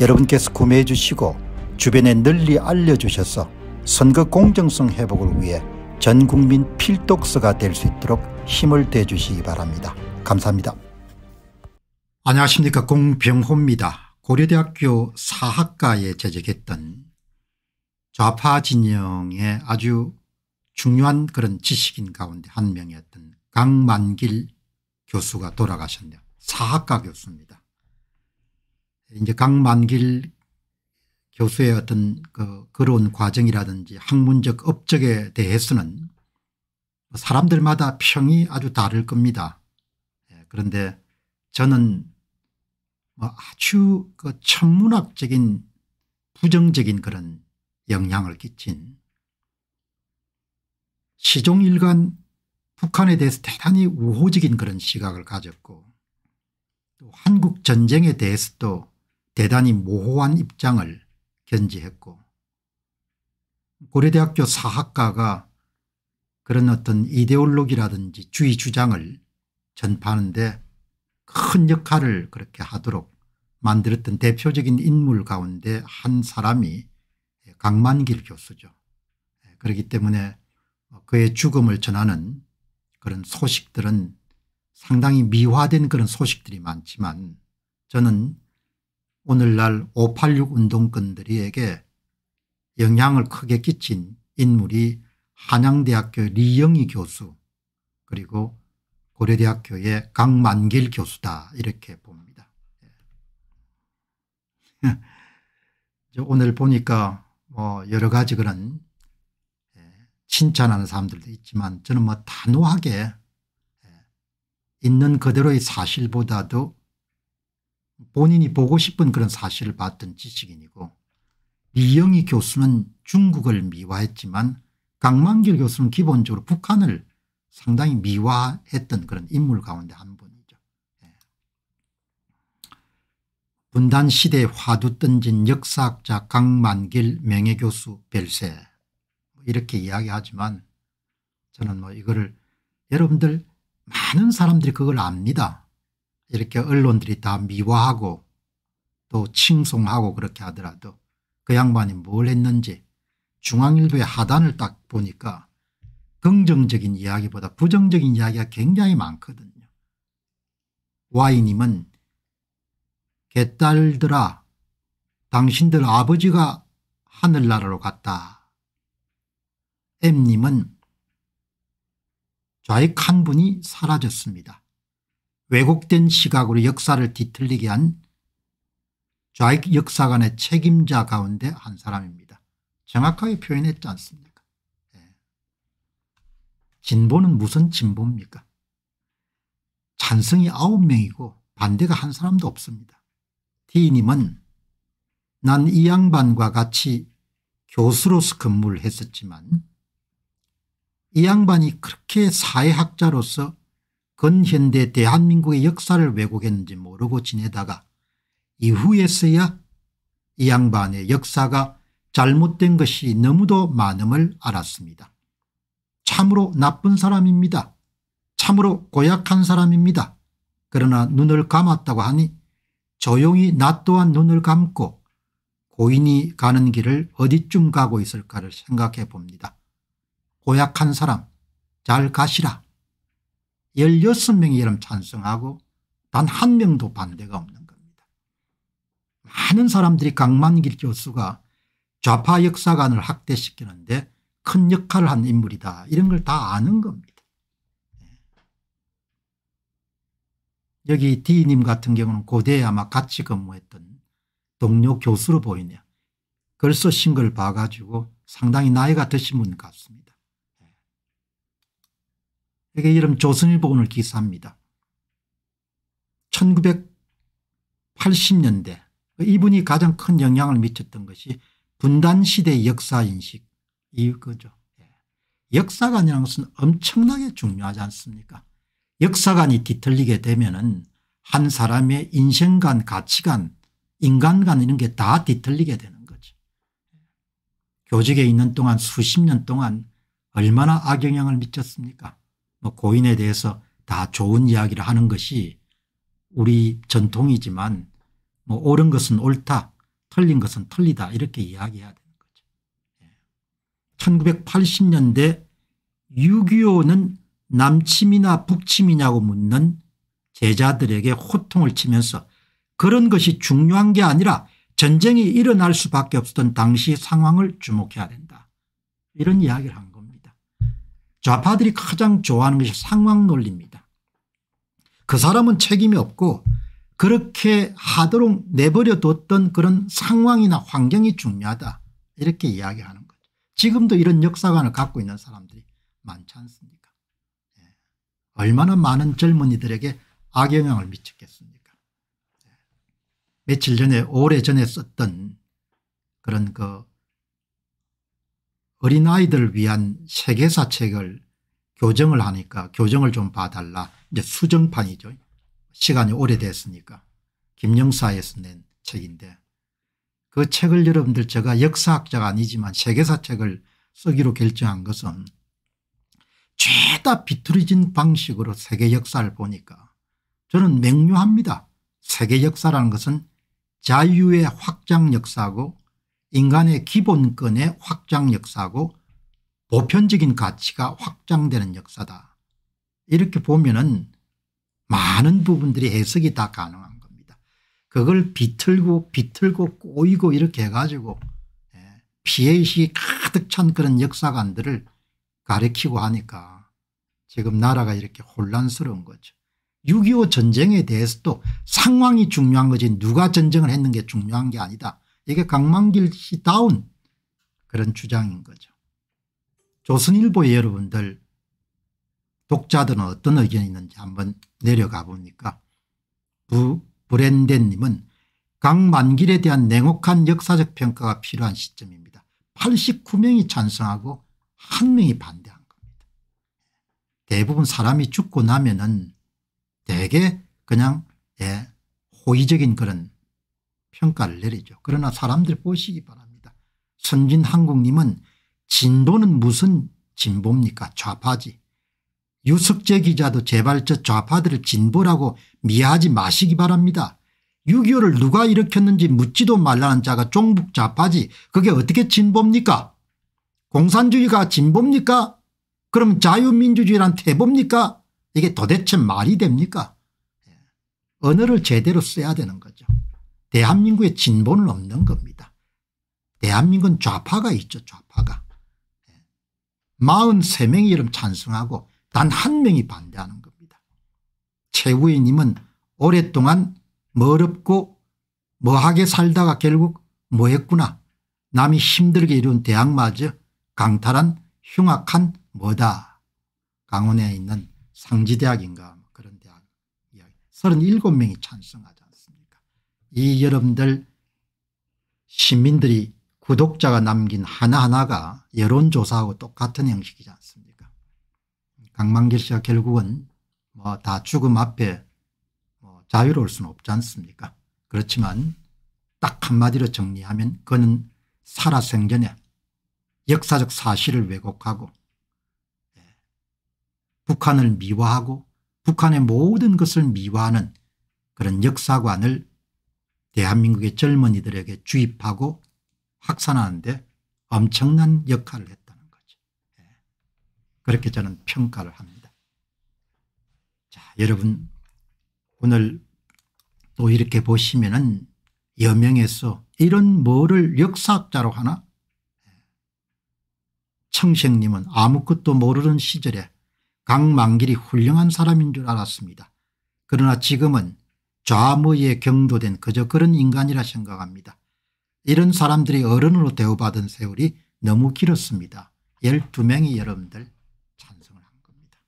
여러분께서 구매해 주시고 주변에 널리 알려주셔서 선거 공정성 회복을 위해 전국민 필독서가 될 수 있도록 힘을 대주시기 바랍니다. 감사합니다. 안녕하십니까 공병호입니다. 고려대학교 사학과에 재직했던 좌파 진영의 아주 중요한 그런 지식인 가운데 한 명이었던 강만길 교수가 돌아가셨네요. 사학과 교수입니다. 이제 강만길 교수의 어떤 그 그런 과정이라든지 학문적 업적에 대해서는 뭐 사람들마다 평이 아주 다를 겁니다. 예, 그런데 저는 뭐 아주 그 천문학적인 부정적인 그런 영향을 끼친 시종일관 북한에 대해서 대단히 우호적인 그런 시각을 가졌고 또 한국전쟁에 대해서도 대단히 모호한 입장을 견지했고 고려대학교 사학과가 그런 어떤 이데올로기라든지 주의 주장을 전파하는데 큰 역할을 그렇게 하도록 만들었던 대표적인 인물 가운데 한 사람이 강만길 교수죠. 그렇기 때문에 그의 죽음을 전하는 그런 소식들은 상당히 미화된 그런 소식들이 많지만 저는 오늘날 586 운동권들에게 영향을 크게 끼친 인물이 한양대학교 리영희 교수 그리고 고려대학교의 강만길 교수다 이렇게 봅니다. 예. 오늘 보니까 뭐 여러 가지 그런 예, 칭찬하는 사람들도 있지만 저는 뭐 단호하게 예, 있는 그대로의 사실보다도 본인이 보고 싶은 그런 사실을 봤던 지식인이고 이영희 교수는 중국을 미화했지만 강만길 교수는 기본적으로 북한을 상당히 미화했던 그런 인물 가운데 한 분이죠. 예. 분단 시대에 화두 던진 역사학자 강만길 명예교수 별세 뭐 이렇게 이야기하지만 저는 뭐 이거를 여러분들 많은 사람들이 그걸 압니다. 이렇게 언론들이 다 미화하고 또 칭송하고 그렇게 하더라도 그 양반이 뭘 했는지 중앙일보의 하단을 딱 보니까 긍정적인 이야기보다 부정적인 이야기가 굉장히 많거든요. 와이님은 개딸들아 당신들 아버지가 하늘나라로 갔다. M님은 좌익 한 분이 사라졌습니다. 왜곡된 시각으로 역사를 뒤틀리게 한 좌익 역사관의 책임자 가운데 한 사람입니다. 정확하게 표현했지 않습니까? 예. 진보는 무슨 진보입니까? 찬성이 9명이고 반대가 한 사람도 없습니다. D님은 난 이 양반과 같이 교수로서 근무를 했었지만 이 양반이 그렇게 사회학자로서 근현대 대한민국의 역사를 왜곡했는지 모르고 지내다가 이후에서야 이 양반의 역사가 잘못된 것이 너무도 많음을 알았습니다. 참으로 나쁜 사람입니다. 참으로 고약한 사람입니다. 그러나 눈을 감았다고 하니 조용히 나 또한 눈을 감고 고인이 가는 길을 어디쯤 가고 있을까를 생각해 봅니다. 고약한 사람 잘 가시라. 16명이 이름 찬성하고 단 한 명도 반대가 없는 겁니다. 많은 사람들이 강만길 교수가 좌파 역사관을 학대시키는데 큰 역할을 한 인물이다 이런 걸 다 아는 겁니다. 예. 여기 D님 같은 경우는 고대에 아마 같이 근무했던 동료 교수로 보이네요. 글써 신걸 봐가지고 상당히 나이가 드신 분 같습니다. 에게 이름 조선일보 오늘 기사입니다. 1980년대 이분이 가장 큰 영향을 미쳤던 것이 분단시대 역사인식 이거죠. 예. 역사관이라는 것은 엄청나게 중요하지 않습니까 역사관이 뒤틀리게 되면 은한 사람의 인생관 가치관 인간관 이런 게 다 뒤틀리게 되는 거죠. 교직에 있는 동안 수십 년 동안 얼마나 악영향을 미쳤습니까 뭐 고인에 대해서 다 좋은 이야기를 하는 것이 우리 전통이지만 뭐 옳은 것은 옳다 틀린 것은 틀리다 이렇게 이야기해야 되는 거죠. 1980년대 예. 6.25는 남침이나 북침이냐고 묻는 제자들에게 호통을 치면서 그런 것이 중요한 게 아니라 전쟁이 일어날 수밖에 없었던 당시 상황을 주목해야 된다. 이런 이야기를 합니다. 좌파들이 가장 좋아하는 것이 상황 논리입니다. 그 사람은 책임이 없고 그렇게 하도록 내버려뒀던 그런 상황이나 환경이 중요하다 이렇게 이야기하는 거죠. 지금도 이런 역사관을 갖고 있는 사람들이 많지 않습니까 예. 얼마나 많은 젊은이들에게 악영향을 미쳤겠습니까 예. 며칠 전에 오래전에 썼던 그런 그 어린아이들을 위한 세계사 책을 교정을 하니까 교정을 좀 봐달라. 이제 수정판이죠. 시간이 오래됐으니까. 김영사에서 낸 책인데 그 책을 여러분들 제가 역사학자가 아니지만 세계사 책을 쓰기로 결정한 것은 죄다 비틀어진 방식으로 세계 역사를 보니까 저는 맹료합니다. 세계 역사라는 것은 자유의 확장 역사고 인간의 기본권의 확장 역사고 보편적인 가치가 확장되는 역사다. 이렇게 보면 은 많은 부분들이 해석이 다 가능한 겁니다. 그걸 비틀고 비틀고 꼬이고 이렇게 해가지고 예, 피해식이 가득 찬 그런 역사관들을 가리키고 하니까 지금 나라가 이렇게 혼란스러운 거죠. 6.25 전쟁에 대해서도 상황이 중요한 거지 누가 전쟁을 했는 게 중요한 게 아니다. 이게 강만길 씨다운 그런 주장인 거죠. 조선일보 여러분들 독자들은 어떤 의견이 있는지 한번 내려가 보니까 부, 브랜덴님은 강만길에 대한 냉혹한 역사적 평가가 필요한 시점입니다. 89명이 찬성하고 1명이 반대한 겁니다. 대부분 사람이 죽고 나면은 대개 그냥 예, 호의적인 그런 평가를 내리죠. 그러나 사람들 보시기 바랍니다. 선진한국님은 진보는 무슨 진보입니까 좌파지. 유석재 기자도 제발 저 좌파들을 진보라고 미하지 마시기 바랍니다. 6.25를 누가 일으켰는지 묻지도 말라는 자가 종북 좌파지 그게 어떻게 진보입니까 공산주의가 진보입니까 그럼 자유민주주의란 태보입니까 이게 도대체 말이 됩니까 예. 언어를 제대로 써야 되는 거죠. 대한민국의 진보는 없는 겁니다. 대한민국은 좌파가 있죠 좌파가. 43명이 이름 찬성하고 단 한 명이 반대하는 겁니다. 최우희님은 오랫동안 멀었고 뭐하게 살다가 결국 뭐했구나. 남이 힘들게 이룬 대학마저 강탈한 흉악한 뭐다. 강원에 있는 상지대학인가 뭐 그런 대학 이야기. 37명이 찬성하죠. 이 여러분들 시민들이 구독자가 남긴 하나하나가 여론조사하고 똑같은 형식이지 않습니까 강만길 씨가 결국은 뭐 다 죽음 앞에 뭐 자유로울 수는 없지 않습니까 그렇지만 딱 한마디로 정리하면 그는 살아생전에 역사적 사실을 왜곡하고 예. 북한을 미화하고 북한의 모든 것을 미화하는 그런 역사관을 대한민국의 젊은이들에게 주입하고 확산하는데 엄청난 역할을 했다는 거죠. 예. 그렇게 저는 평가를 합니다. 자, 여러분 오늘 또 이렇게 보시면은 여명에서 이런 뭐를 역사학자로 하나? 예. 청생님은 아무것도 모르는 시절에 강만길이 훌륭한 사람인 줄 알았습니다. 그러나 지금은 좌무에 경도된 그저 그런 인간이라 생각합니다. 이런 사람들이 어른으로 대우받은 세월이 너무 길었습니다. 12명이 여러분들 찬성을 한 겁니다.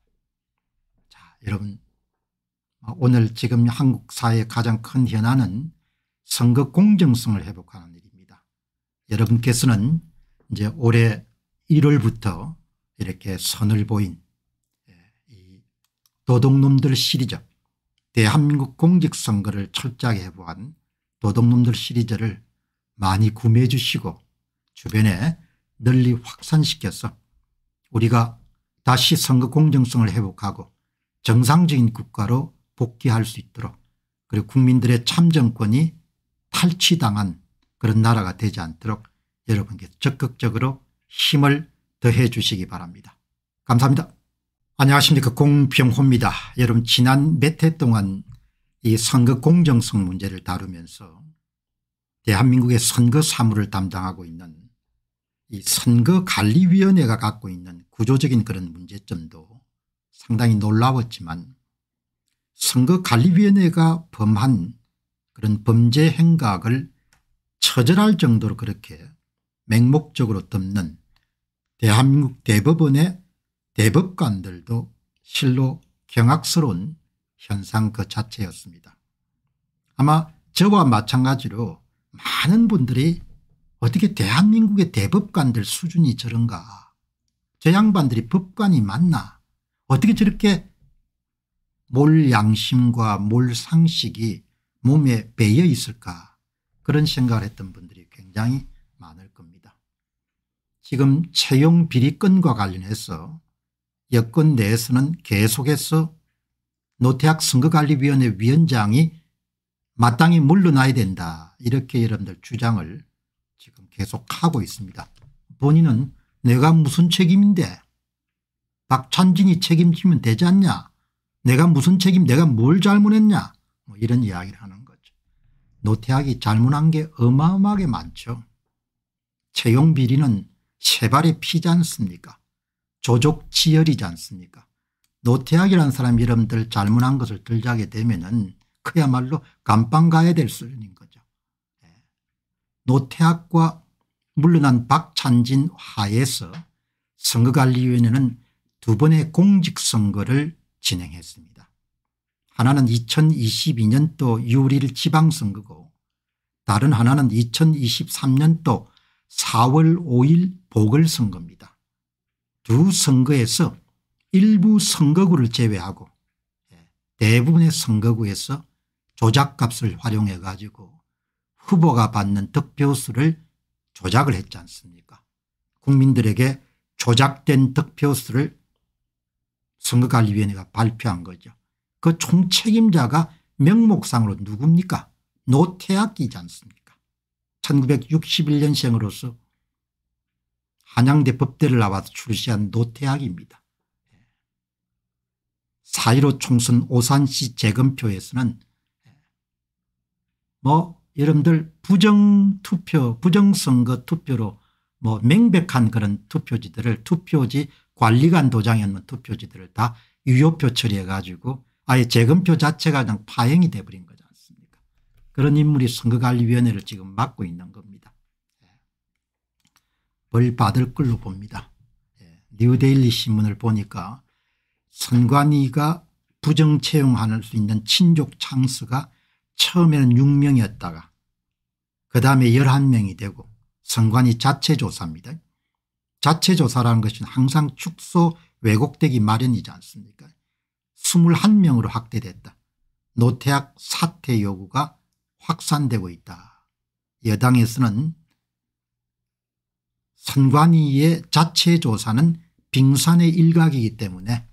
자 여러분 오늘 지금 한국 사회의 가장 큰 현안은 선거 공정성을 회복하는 일입니다. 여러분께서는 이제 올해 1월부터 이렇게 선을 보인 예, 도둑놈들 시리즈 대한민국 공직선거를 철저하게 해보한 도둑놈들 시리즈를 많이 구매해 주시고 주변에 널리 확산시켜서 우리가 다시 선거 공정성을 회복하고 정상적인 국가로 복귀할 수 있도록 그리고 국민들의 참정권이 탈취당한 그런 나라가 되지 않도록 여러분께 적극적으로 힘을 더해 주시기 바랍니다. 감사합니다. 안녕하십니까 공병호입니다. 여러분 지난 몇 해 동안 이 선거 공정성 문제를 다루면서 대한민국의 선거 사무를 담당하고 있는 이 선거관리위원회가 갖고 있는 구조적인 그런 문제점도 상당히 놀라웠지만 선거관리위원회가 범한 그런 범죄 행각을 처절할 정도로 그렇게 맹목적으로 덮는 대한민국 대법원의 대법관들도 실로 경악스러운 현상 그 자체였습니다. 아마 저와 마찬가지로 많은 분들이 어떻게 대한민국의 대법관들 수준이 저런가 저 양반들이 법관이 맞나 어떻게 저렇게 몰양심과 몰상식이 몸에 배여 있을까 그런 생각을 했던 분들이 굉장히 많을 겁니다. 지금 채용 비리권과 관련해서 여권 내에서는 계속해서 노태학 선거관리위원회 위원장이 마땅히 물러나야 된다 이렇게 여러분들 주장을 지금 계속하고 있습니다. 본인은 내가 무슨 책임인데 박찬진이 책임지면 되지 않냐 내가 무슨 책임 내가 뭘 잘못했냐 뭐 이런 이야기를 하는 거죠. 노태학이 잘못한 게 어마어마하게 많죠. 채용 비리는 세발의 피지 않습니까 조족치열이지 않습니까 노태학이라는 사람 이름들 잘못한 것을 들자게 되면 그야말로 감방 가야 될 수준인 거죠. 예. 노태학과 물러난 박찬진 하에서 선거관리위원회는 두 번의 공직선거를 진행했습니다. 하나는 2022년도 6일 지방선거고 다른 하나는 2023년도 4월 5일 보궐선거입니다. 두 선거에서 일부 선거구를 제외하고 예, 대부분의 선거구에서 조작값을 활용해 가지고 후보가 받는 득표수를 조작을 했지 않습니까 국민들에게 조작된 득표수를 선거관리위원회가 발표한 거죠. 그 총책임자가 명목상으로 누굽니까 노태학이지 않습니까 1961년생으로서 한양대 법대를 나와서 출시한 노태학입니다. 4.15 총선 오산시 재검표에서는 뭐 여러분들 부정투표 부정선거 투표로 뭐 명백한 그런 투표지들을 투표지 관리관 도장에 있는 투표지들을 다 유효표 처리해 가지고 아예 재검표 자체가 그냥 파행이 돼버린 거지 않습니까 그런 인물이 선거관리위원회를 지금 맡고 있는 겁니다. 벌 받을 걸로 봅니다. 예, 뉴데일리 신문을 보니까 선관위가 부정 채용할 수 있는 친족 창수가 처음에는 6명이었다가 그 다음에 11명이 되고 선관위 자체 조사입니다. 자체 조사라는 것은 항상 축소 왜곡되기 마련이지 않습니까 21명으로 확대됐다. 노태학 사퇴 요구가 확산되고 있다. 여당에서는 선관위의 자체 조사는 빙산의 일각이기 때문에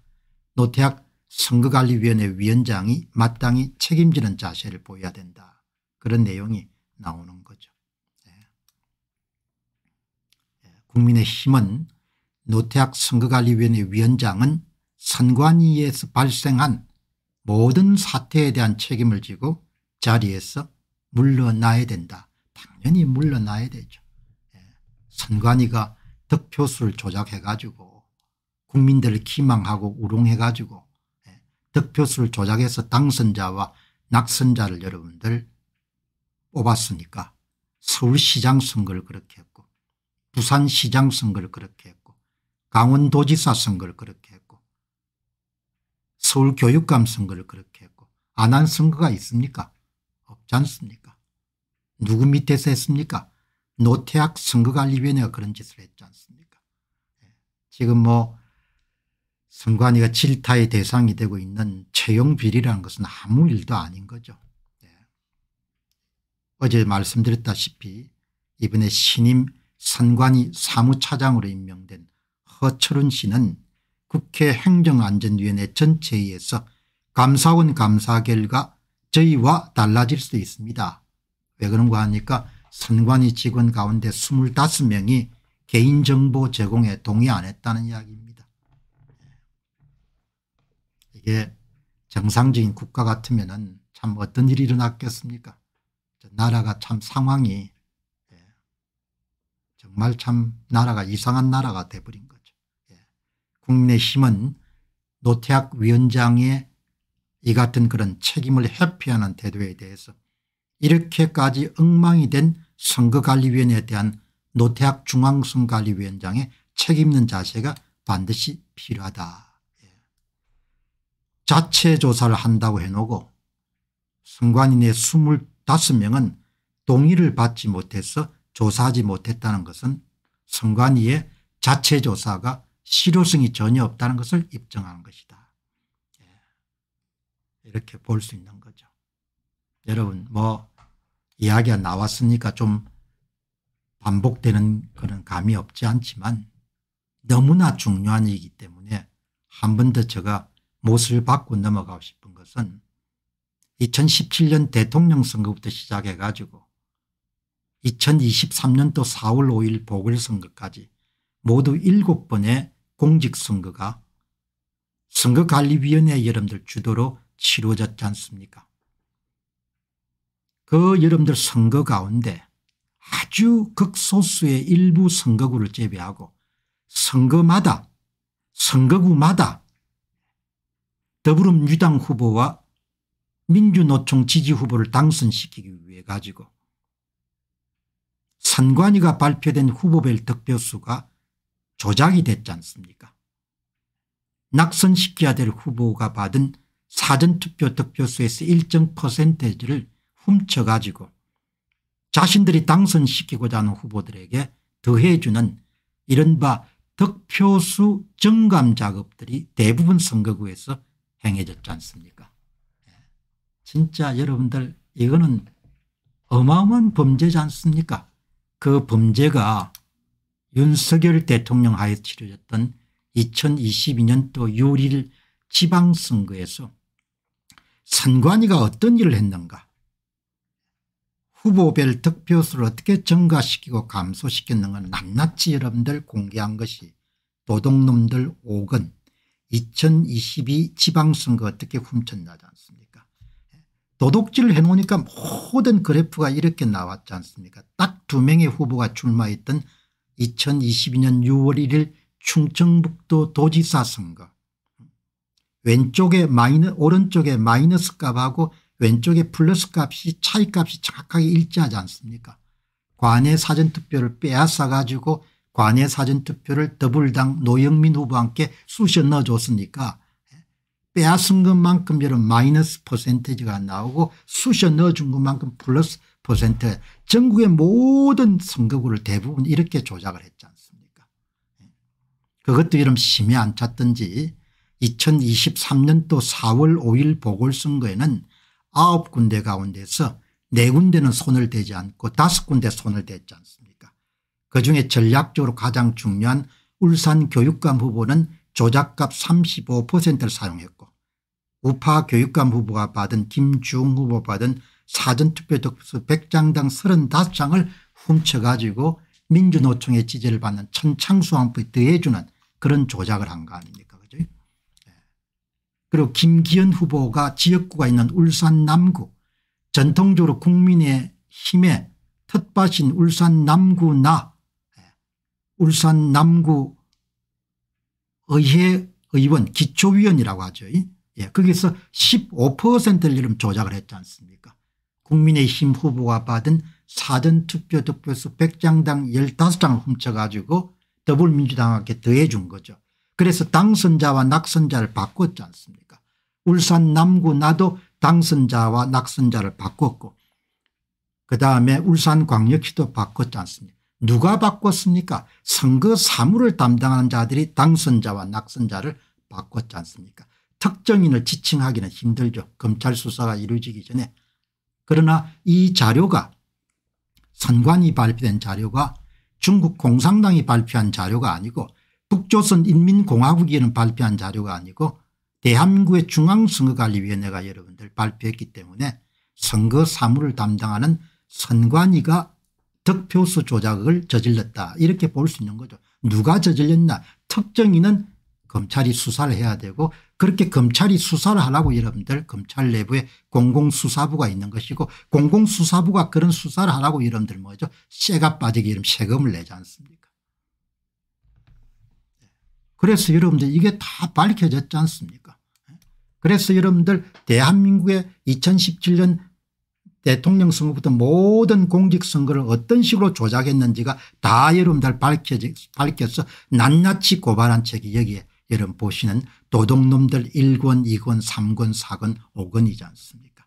노태학 선거관리위원회 위원장이 마땅히 책임지는 자세를 보여야 된다. 그런 내용이 나오는 거죠. 예. 예. 국민의힘은 노태학 선거관리위원회 위원장은 선관위에서 발생한 모든 사태에 대한 책임을 지고 자리에서 물러나야 된다. 당연히 물러나야 되죠. 선관위가 득표수를 조작해 가지고 국민들을 기망하고 우롱해 가지고 예, 득표수를 조작해서 당선자와 낙선자를 여러분들 뽑았으니까 서울시장 선거를 그렇게 했고 부산시장 선거를 그렇게 했고 강원도지사 선거를 그렇게 했고 서울교육감 선거를 그렇게 했고 안 한 선거가 있습니까? 없지 않습니까? 누구 밑에서 했습니까? 노태학 선거관리위원회가 그런 짓을 했지 않습니까 예. 지금 뭐 선관위가 질타의 대상이 되고 있는 채용 비리라는 것은 아무 일도 아닌 거죠. 네. 어제 말씀드렸다시피 이번에 신임 선관위 사무차장으로 임명된 허철훈 씨는 국회 행정안전위원회 전체의에서 감사원 감사 결과 저희와 달라질 수도 있습니다. 왜 그런가 하니까 선관위 직원 가운데 25명이 개인정보 제공에 동의 안 했다는 이야기입니다. 예. 이게 정상적인 국가 같으면 참 어떤 일이 일어났겠습니까 나라가 참 상황이 예. 정말 참 나라가 이상한 나라가 돼버린 거죠. 예. 국민의힘은 노태학 위원장의 이 같은 그런 책임을 회피하는 태도에 대해서 이렇게까지 엉망이 된 선거관리위원회에 대한 노태학 중앙선관리위원장의 책임있는 자세가 반드시 필요하다. 예. 자체 조사를 한다고 해놓고 선관인의 25명은 동의를 받지 못해서 조사하지 못했다는 것은 선관위의 자체 조사가 실효성이 전혀 없다는 것을 입증하는 것이다. 예. 이렇게 볼 수 있는 거죠. 여러분 뭐 이야기가 나왔으니까 좀 반복되는 그런 감이 없지 않지만 너무나 중요한 일이기 때문에 한 번 더 제가 못을 받고 넘어가고 싶은 것은 2017년 대통령 선거부터 시작해 가지고 2023년도 4월 5일 보궐선거까지 모두 7번의 공직선거가 선거관리위원회 여러분들 주도로 치루어졌지 않습니까 그 여러분들 선거 가운데 아주 극소수의 일부 선거구를 제외하고 선거마다 선거구마다 더불어민주당 후보와 민주노총 지지 후보를 당선시키기 위해 가지고 선관위가 발표된 후보별 득표수가 조작이 됐지 않습니까 낙선시켜야 될 후보가 받은 사전투표 득표수에서 일정 퍼센테이지를 훔쳐가지고 자신들이 당선시키고자 하는 후보들에게 더해주는 이른바 득표수 증감 작업들이 대부분 선거구에서 행해졌지 않습니까 예. 진짜 여러분들 이거는 어마어마한 범죄지 않습니까 그 범죄가 윤석열 대통령 하에 치러졌던 2022년도 6일 지방선거에서 선관위가 어떤 일을 했는가 후보별 득표수를 어떻게 증가시키고 감소시켰는가 낱낱이 여러분들 공개한 것이 도둑놈들 5건 2022 지방선거 어떻게 훔쳤나지 않습니까 도둑질을 해놓으니까 모든 그래프가 이렇게 나왔지 않습니까 딱 두 명의 후보가 출마했던 2022년 6월 1일 충청북도 도지사 선거 왼쪽에 마이너 오른쪽에 마이너스 값하고 왼쪽에 플러스 값이 차이 값이 정확하게 일치하지 않습니까 관의 사전투표를 빼앗아 가지고 관의 사전투표를 더불당 노영민 후보와 함 쑤셔 넣어줬으니까 빼앗은 것만큼 이런 마이너스 퍼센테지가 나오고 쑤셔 넣어준 것만큼 플러스 퍼센트 전국의 모든 선거구를 대부분 이렇게 조작을 했지 않습니까 그것도 이런 심히 안 찼던지 2023년도 4월 5일 보궐선거에는 아홉 군데 가운데서 네 군데는 손을 대지 않고 다섯 군데 손을 댔지 않습니까 그중에 전략적으로 가장 중요한 울산 교육감 후보는 조작값 35%를 사용했고 우파 교육감 후보가 받은 김주웅 후보 받은 사전투표 득수 100장당 35장을 훔쳐가지고 민주노총의 지지를 받는 천창수왕부에 더해주는 그런 조작을 한 거 아닙니까 그리고 김기현 후보가 지역구가 있는 울산 남구 전통적으로 국민의 힘에 텃밭인 울산 남구나 예, 울산 남구 의회 의원 기초위원이라고 하죠. 예, 거기서 15%를 이름 조작을 했지 않습니까 국민의힘 후보가 받은 사전투표 득표수 100장당 15장을 훔쳐가지고 더불어민주당한테 더해준 거죠. 그래서 당선자와 낙선자를 바꿨지 않습니까 울산 남구 나도 당선자와 낙선자를 바꿨고 그다음에 울산광역시도 바꿨지 않습니까 누가 바꿨습니까 선거 사무를 담당하는 자들이 당선자와 낙선자를 바꿨지 않습니까 특정인을 지칭하기는 힘들죠 검찰 수사가 이루어지기 전에 그러나 이 자료가 선관위 발표된 자료가 중국 공산당이 발표한 자료가 아니고 북조선 인민공화국에는 발표한 자료가 아니고 대한민국의 중앙선거관리위원회가 여러분들 발표했기 때문에 선거 사무를 담당하는 선관위가 득표수 조작을 저질렀다 이렇게 볼 수 있는 거죠. 누가 저질렀나 특정인은 검찰이 수사를 해야 되고 그렇게 검찰이 수사를 하라고 여러분들 검찰 내부에 공공수사부가 있는 것이고 공공수사부가 그런 수사를 하라고 여러분들 뭐죠 쇠가 빠지게 이름 세금을 내지 않습니까 그래서 여러분들 이게 다 밝혀졌지 않습니까 그래서 여러분들 대한민국의 2017년 대통령 선거부터 모든 공직선거를 어떤 식으로 조작했는지가 다 여러분들 밝혀서 낱낱이 고발한 책이 여기에 여러분 보시는 도둑놈들 1권 2권 3권 4권 5권이지 않습니까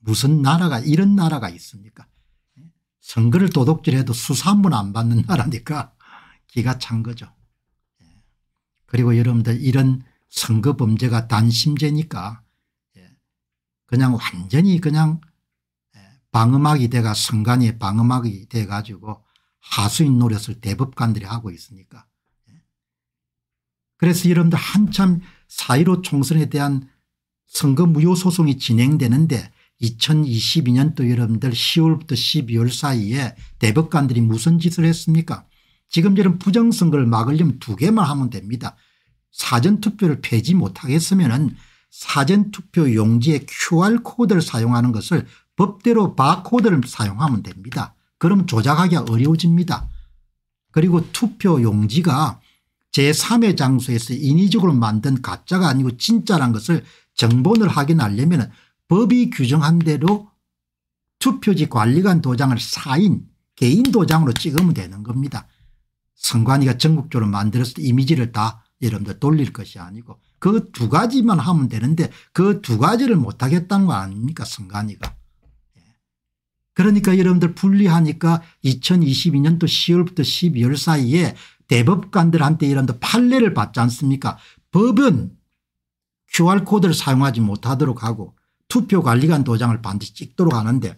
무슨 나라가 이런 나라가 있습니까 선거를 도둑질해도 수사 한 번 안 받는 나라니까 기가 찬 거죠 그리고 여러분들 이런 선거 범죄가 단심제니까 예, 그냥 완전히 그냥 예, 방음막이 돼가 선관위의 방음막이 돼 가지고 하수인 노릇을 대법관들이 하고 있으니까 예. 그래서 여러분들 한참 사1로 총선에 대한 선거 무효 소송이 진행되는데 2022년도 여러분들 10월부터 12월 사이에 대법관들이 무슨 짓을 했습니까 지금 처럼 부정선거를 막으려면 두 개만 하면 됩니다. 사전투표를 폐지 못하겠으면 사전투표 용지에 QR코드를 사용하는 것을 법대로 바코드를 사용하면 됩니다. 그럼 조작하기가 어려워집니다. 그리고 투표 용지가 제3의 장소에서 인위적으로 만든 가짜가 아니고 진짜란 것을 정본을 확인하려면 법이 규정한 대로 투표지 관리관 도장을 사인 개인 도장으로 찍으면 되는 겁니다. 선관위가 전국적으로 만들었을 때 이미지를 다 여러분들 돌릴 것이 아니고 그 두 가지만 하면 되는데 그 두 가지를 못하겠다는 거 아닙니까 선관위가. 예. 그러니까 여러분들 분리하니까 2022년도 10월부터 12월 사이에 대법관들한테 여러분들 판례를 받지 않습니까 법은 QR코드를 사용하지 못하도록 하고 투표관리관 도장을 반드시 찍도록 하는데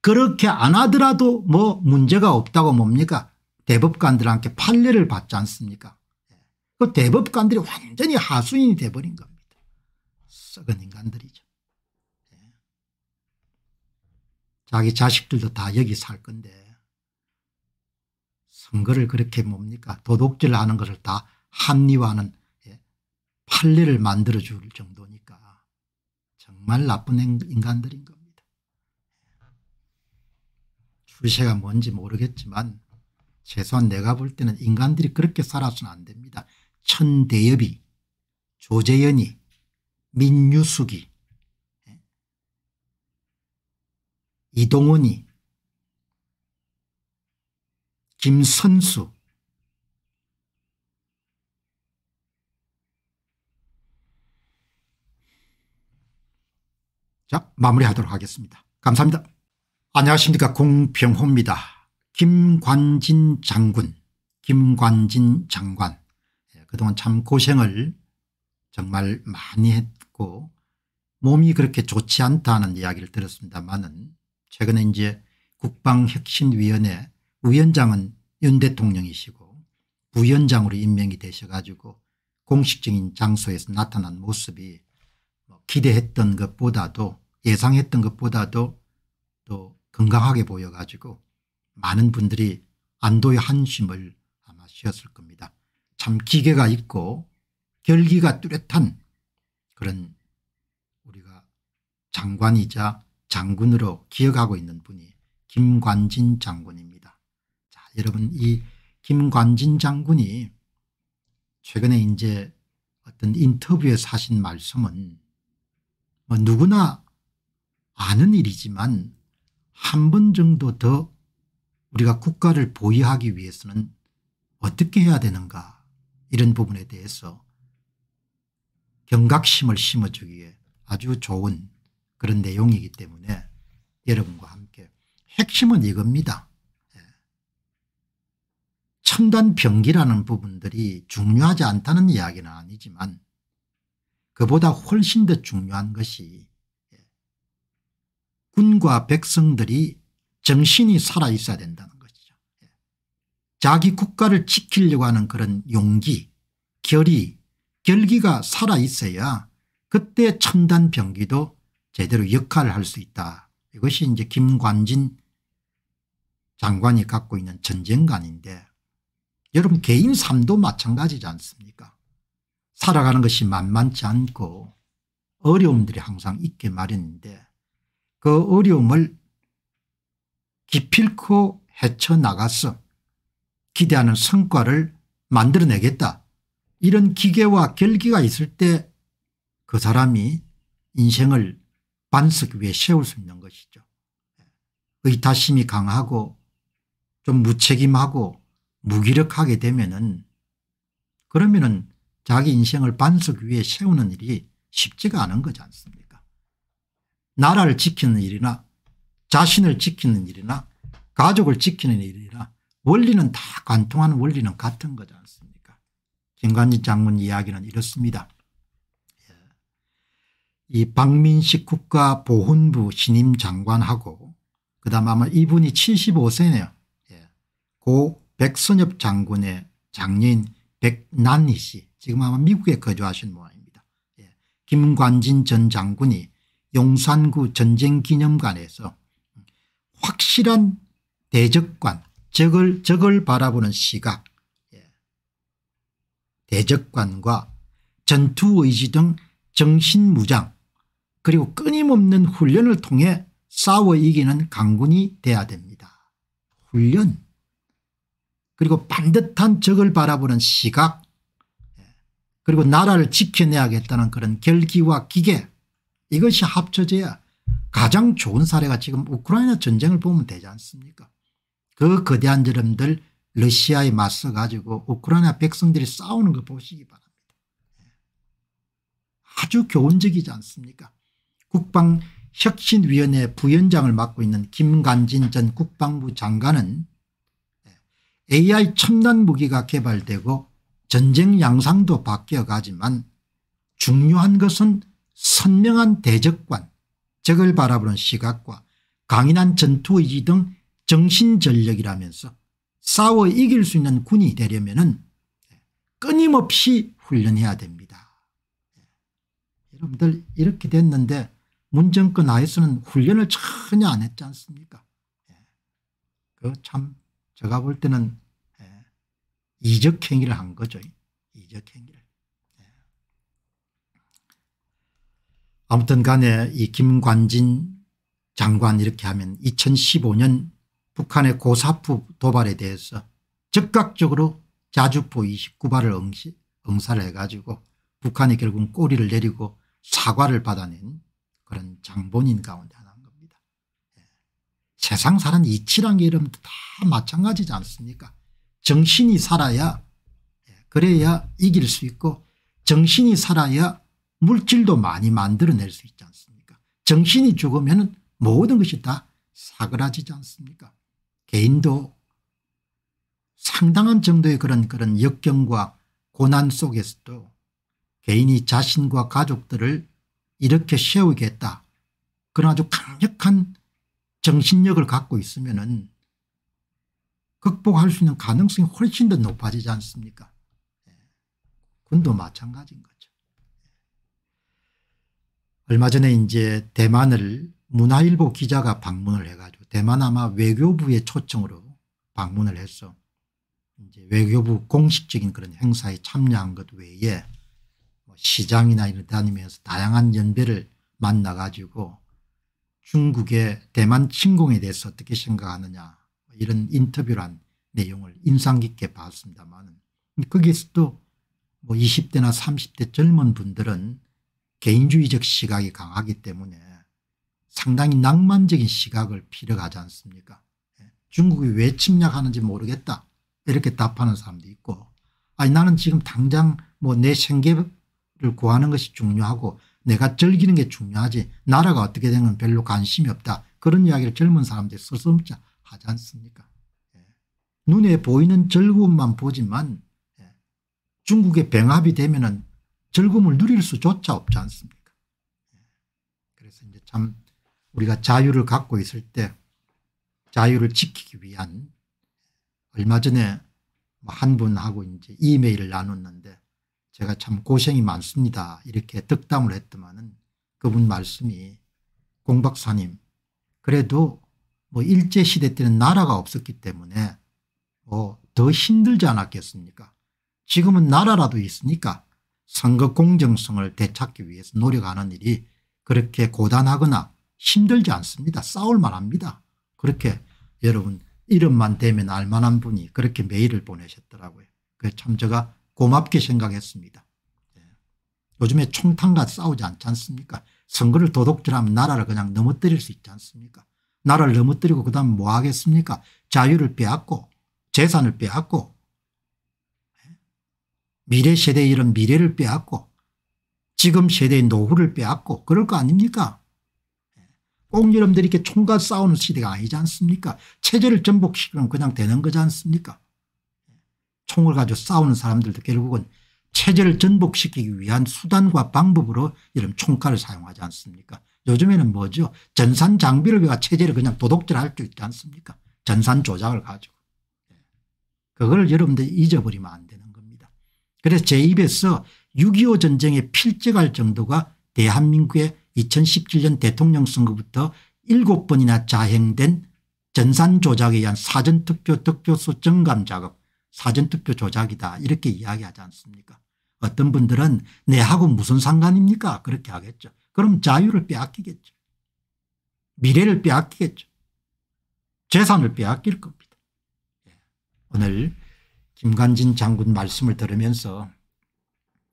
그렇게 안 하더라도 뭐 문제가 없다고 뭡니까 대법관들한테 판례를 받지 않습니까 예. 그 대법관들이 완전히 하수인이 돼버린 겁니다. 썩은 인간들이죠. 예. 자기 자식들도 다 여기 살 건데 선거를 그렇게 뭡니까 도둑질하는 것을 다 합리화하는 예, 판례를 만들어줄 정도니까 정말 나쁜 인간들인 겁니다. 출세가 뭔지 모르겠지만 최소한 내가 볼 때는 인간들이 그렇게 살아서는 안 됩니다. 천대엽이 조재연이 민유숙이 예? 이동훈이 김선수 자 마무리하도록 하겠습니다. 감사합니다. 안녕하십니까 공병호입니다. 김관진 장군 김관진 장관 예, 그동안 참 고생을 정말 많이 했고 몸이 그렇게 좋지 않다는 이야기를 들었습니다마는 최근에 이제 국방혁신위원회 위원장은 윤 대통령이시고 부위원장으로 임명이 되셔가지고 공식적인 장소에서 나타난 모습이 뭐 기대했던 것보다도 예상했던 것보다도 또 건강하게 보여가지고 많은 분들이 안도의 한심을 아마 쉬었을 겁니다. 참 기계가 있고 결기가 뚜렷한 그런 우리가 장관이자 장군으로 기억하고 있는 분이 김관진 장군입니다. 자, 여러분 이 김관진 장군이 최근에 이제 어떤 인터뷰에서 하신 말씀은 뭐 누구나 아는 일이지만 한 번 정도 더 우리가 국가를 보위하기 위해서는 어떻게 해야 되는가 이런 부분에 대해서 경각심을 심어주기에 아주 좋은 그런 내용이기 때문에 여러분과 함께 핵심은 이겁니다. 예. 첨단 병기라는 부분들이 중요하지 않다는 이야기는 아니지만 그보다 훨씬 더 중요한 것이 예. 군과 백성들이 정신이 살아 있어야 된다는 것이죠. 예. 자기 국가를 지키려고 하는 그런 용기 결의 결기가 살아 있어야 그때 첨단 병기도 제대로 역할을 할 수 있다. 이것이 이제 김관진 장관이 갖고 있는 전쟁관인데 여러분 개인 삶도 마찬가지지 않습니까 살아가는 것이 만만치 않고 어려움들이 항상 있게 마련인데 그 어려움을 기필코 헤쳐나가서 기대하는 성과를 만들어내겠다. 이런 기계와 결기가 있을 때 그 사람이 인생을 반석 위에 세울 수 있는 것이죠. 예. 의타심이 강하고 좀 무책임하고 무기력하게 되면은 그러면은 자기 인생을 반석 위에 세우는 일이 쉽지가 않은 거지 않습니까? 나라를 지키는 일이나 자신을 지키는 일이나 가족을 지키는 일이나 원리는 다 관통하는 원리는 같은 거지 않습니까 김관리 장군 이야기는 이렇습니다. 예. 이 박민식 국가보훈부 신임 장관하고 그 다음 아마 이분이 75세네요. 예. 고 백선엽 장군의 장인 백난희 씨 지금 아마 미국에 거주하신 모양입니다. 예. 김관진 전 장군이 용산구 전쟁기념관에서 확실한 대적관 적을 적을 바라보는 시각 예. 대적관과 전투의지 등 정신무장 그리고 끊임없는 훈련을 통해 싸워 이기는 강군이 돼야 됩니다. 훈련 그리고 반듯한 적을 바라보는 시각 예. 그리고 나라를 지켜내야겠다는 그런 결기와 기계 이것이 합쳐져야 가장 좋은 사례가 지금 우크라이나 전쟁을 보면 되지 않습니까 그 거대한 저놈들 러시아에 맞서 가지고 우크라이나 백성들이 싸우는 거 보시기 바랍니다. 예. 아주 교훈적이지 않습니까 국방혁신위원회 부위원장을 맡고 있는 김간진 전 국방부 장관은 AI 예, 첨단 무기가 개발되고 전쟁 양상도 바뀌어가지만 중요한 것은 선명한 대적관 적을 바라보는 시각과 강인한 전투의지 등 정신전력이라면서 싸워 이길 수 있는 군이 되려면 끊임없이 훈련해야 됩니다. 예. 여러분들 이렇게 됐는데 문정권 하에서는 훈련을 전혀 안 했지 않습니까 예. 그참 제가 볼 때는 예, 이적행위를 한 거죠. 이적행위. 아무튼 간에 이 김관진 장관 이렇게 하면 2015년 북한의 고사포 도발에 대해서 즉각적으로 자주포 29발을 응사를 해가지고 북한이 결국 은 꼬리를 내리고 사과를 받아낸 그런 장본인 가운데 하나인 겁니다. 예. 세상 사는 이치란 게 이러면 다 마찬가지지 않습니까 정신이 살아야 예. 그래야 이길 수 있고 정신이 살아야 물질도 많이 만들어낼 수 있지 않습니까 정신이 죽으면 모든 것이 다 사그라지지 않습니까 개인도 상당한 정도의 그런 그런 역경과 고난 속에서도 개인이 자신과 가족들을 이렇게 세우겠다 그런 아주 강력한 정신력을 갖고 있으면 은 극복할 수 있는 가능성이 훨씬 더 높아지지 않습니까 예. 군도 마찬가지인 거예요. 얼마 전에 이제 대만을 문화일보 기자가 방문을 해가지고 대만 아마 외교부의 초청으로 방문을 해서 이제 외교부 공식적인 그런 행사에 참여한 것 외에 뭐 시장이나 이런 데 다니면서 다양한 연배를 만나가지고 중국의 대만 침공에 대해서 어떻게 생각하느냐 뭐 이런 인터뷰란 내용을 인상 깊게 봤습니다만 거기서도 뭐 20대나 30대 젊은 분들은 개인주의적 시각이 강하기 때문에 상당히 낭만적인 시각을 필요하지 않습니까 예. 중국이 왜 침략하는지 모르겠다 이렇게 답하는 사람도 있고 아니 나는 지금 당장 뭐 내 생계를 구하는 것이 중요하고 내가 즐기는 게 중요하지 나라가 어떻게 되는 건 별로 관심이 없다 그런 이야기를 젊은 사람들이 서슴지 하지 않습니까 예. 눈에 보이는 즐거움만 보지만 예. 중국의 병합이 되면 은 즐거움을 누릴 수조차 없지 않습니까? 그래서 이제 참 우리가 자유를 갖고 있을 때 자유를 지키기 위한 얼마 전에 뭐 한 분하고 이제 이메일을 나눴는데 제가 참 고생이 많습니다. 이렇게 득담을 했더만은 그분 말씀이 공 박사님 그래도 뭐 일제시대 때는 나라가 없었기 때문에 뭐더 힘들지 않았겠습니까 지금은 나라라도 있으니까 선거 공정성을 되찾기 위해서 노력하는 일이 그렇게 고단하거나 힘들지 않습니다. 싸울만 합니다. 그렇게 여러분 이름만 대면 알만한 분이 그렇게 메일을 보내셨더라고요. 그참 제가 고맙게 생각했습니다. 예. 요즘에 총탄과 싸우지 않지 않습니까 선거를 도둑질하면 나라를 그냥 넘어뜨릴 수 있지 않습니까 나라를 넘어뜨리고 그 다음 뭐 하겠습니까 자유를 빼앗고 재산을 빼앗고 미래 세대에 이런 미래를 빼앗고 지금 세대의 노후를 빼앗고 그럴 거 아닙니까? 꼭 여러분들이 이렇게 총과 싸우는 시대가 아니지 않습니까? 체제를 전복시키면 그냥 되는 거지 않습니까? 총을 가지고 싸우는 사람들도 결국은 체제를 전복시키기 위한 수단과 방법으로 이런 총칼을 사용하지 않습니까? 요즘에는 뭐죠? 전산 장비를 그가 체제를 그냥 도둑질할 수 있지 않습니까? 전산 조작을 가지고. 그걸 여러분들이 잊어버리면 안돼 그래서 제입에서6.25 전쟁에 필적할 정도가 대한민국의 2017년 대통령 선거부터 7번이나 자행된 전산 조작에 의한 사전투표 득표수 증감 작업 사전투표 조작이다 이렇게 이야기하지 않습니까 어떤 분들은 내하고 무슨 상관입니까 그렇게 하겠죠 그럼 자유를 빼앗기겠죠 미래를 빼앗기겠죠 재산을 빼앗길 겁니다 예. 오늘 김관진 장군 말씀을 들으면서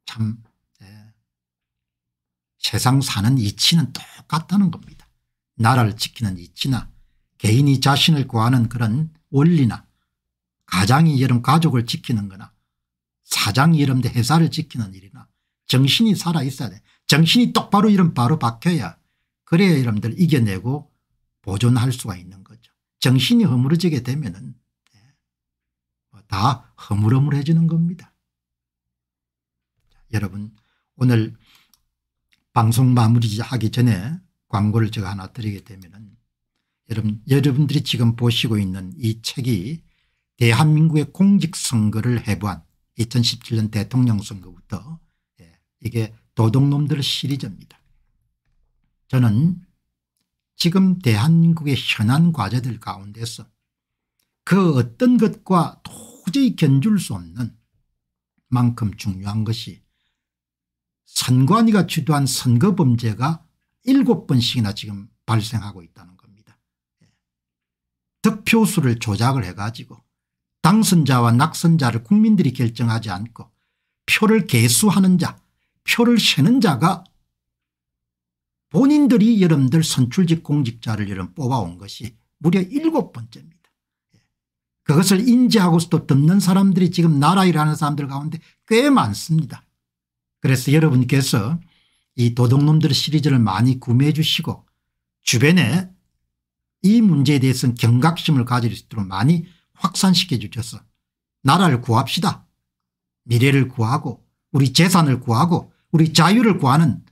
참 예, 세상 사는 이치는 똑같다는 겁니다. 나라를 지키는 이치나 개인이 자신을 구하는 그런 원리나 가장이 여름 가족을 지키는 거나 사장이 이름대 회사를 지키는 일이나 정신이 살아 있어야 돼. 정신이 똑바로 이름 바로 박혀야 그래야 여러분들 이겨내고 보존할 수가 있는 거죠. 정신이 허물어지게 되면 은다 허물허물해지는 겁니다. 여러분 오늘 방송 마무리하기 전에 광고를 제가 하나 드리게 되면 여러분, 여러분들이 지금 보시고 있는 이 책이 대한민국의 공직선거를 해부한 2017년 대통령 선거부터 예, 이게 도둑놈들 시리즈입니다. 저는 지금 대한민국의 현안 과제들 가운데서 그 어떤 것과 도저히 견줄 수 없는 만큼 중요한 것이 선관위가 주도한 선거 범죄가 7번씩이나 지금 발생하고 있다는 겁니다. 예. 득표수를 조작을 해가지고 당선자와 낙선자를 국민들이 결정하지 않고 표를 개수하는 자 표를 세는 자가 본인들이 여러분들 선출직 공직자를 여러분 뽑아온 것이 무려 일곱 번째입니다. 그것을 인지하고서도 듣는 사람들이 지금 나라 일하는 사람들 가운데 꽤 많습니다. 그래서 여러분께서 이 도둑놈들 시리즈를 많이 구매해 주시고 주변에 이 문제에 대해서는 경각심을 가질 수 있도록 많이 확산시켜 주셔서 나라를 구합시다. 미래를 구하고 우리 재산을 구하고 우리 자유를 구하는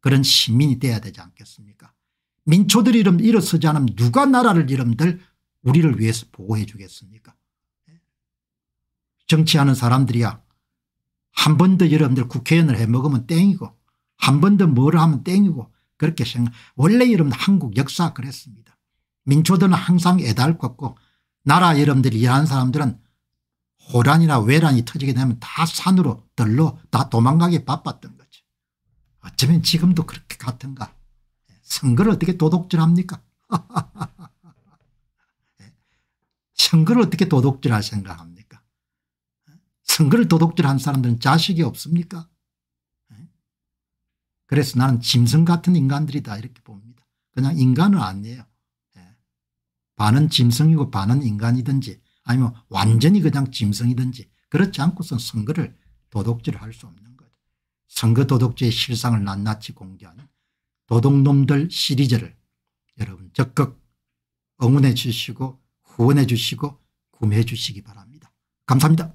그런 시민이 돼야 되지 않겠습니까 민초들 이름 일어서지 않으면 누가 나라를 이름들 우리를 위해서 보호해 주겠습니까? 예. 정치하는 사람들이야 한 번 더 여러분들 국회의원을 해먹으면 땡이고 한 번더뭘 하면 땡이고 그렇게 생각 원래 여러분 한국 역사 그랬습니다. 민초들은 항상 애달궜고 나라 여러분들이 일하는 사람들은 호란이나 외란이 터지게 되면 다 산으로 들로 다 도망가기 바빴던 거죠. 어쩌면 지금도 그렇게 같은가. 예. 선거를 어떻게 도둑질합니까? 선거를 어떻게 도덕질할 생각합니까? 선거를 도둑질한 사람들은 자식이 없습니까? 그래서 나는 짐승 같은 인간들이다 이렇게 봅니다. 그냥 인간은 아니에요. 반은 짐승이고 반은 인간이든지 아니면 완전히 그냥 짐승이든지 그렇지 않고선 선거를 도둑질할수 없는 거죠. 선거 도둑질의 실상을 낱낱이 공개하는 도둑놈들 시리즈를 여러분 적극 응원해 주시고 후원해 주시고 구매해 주시기 바랍니다. 감사합니다.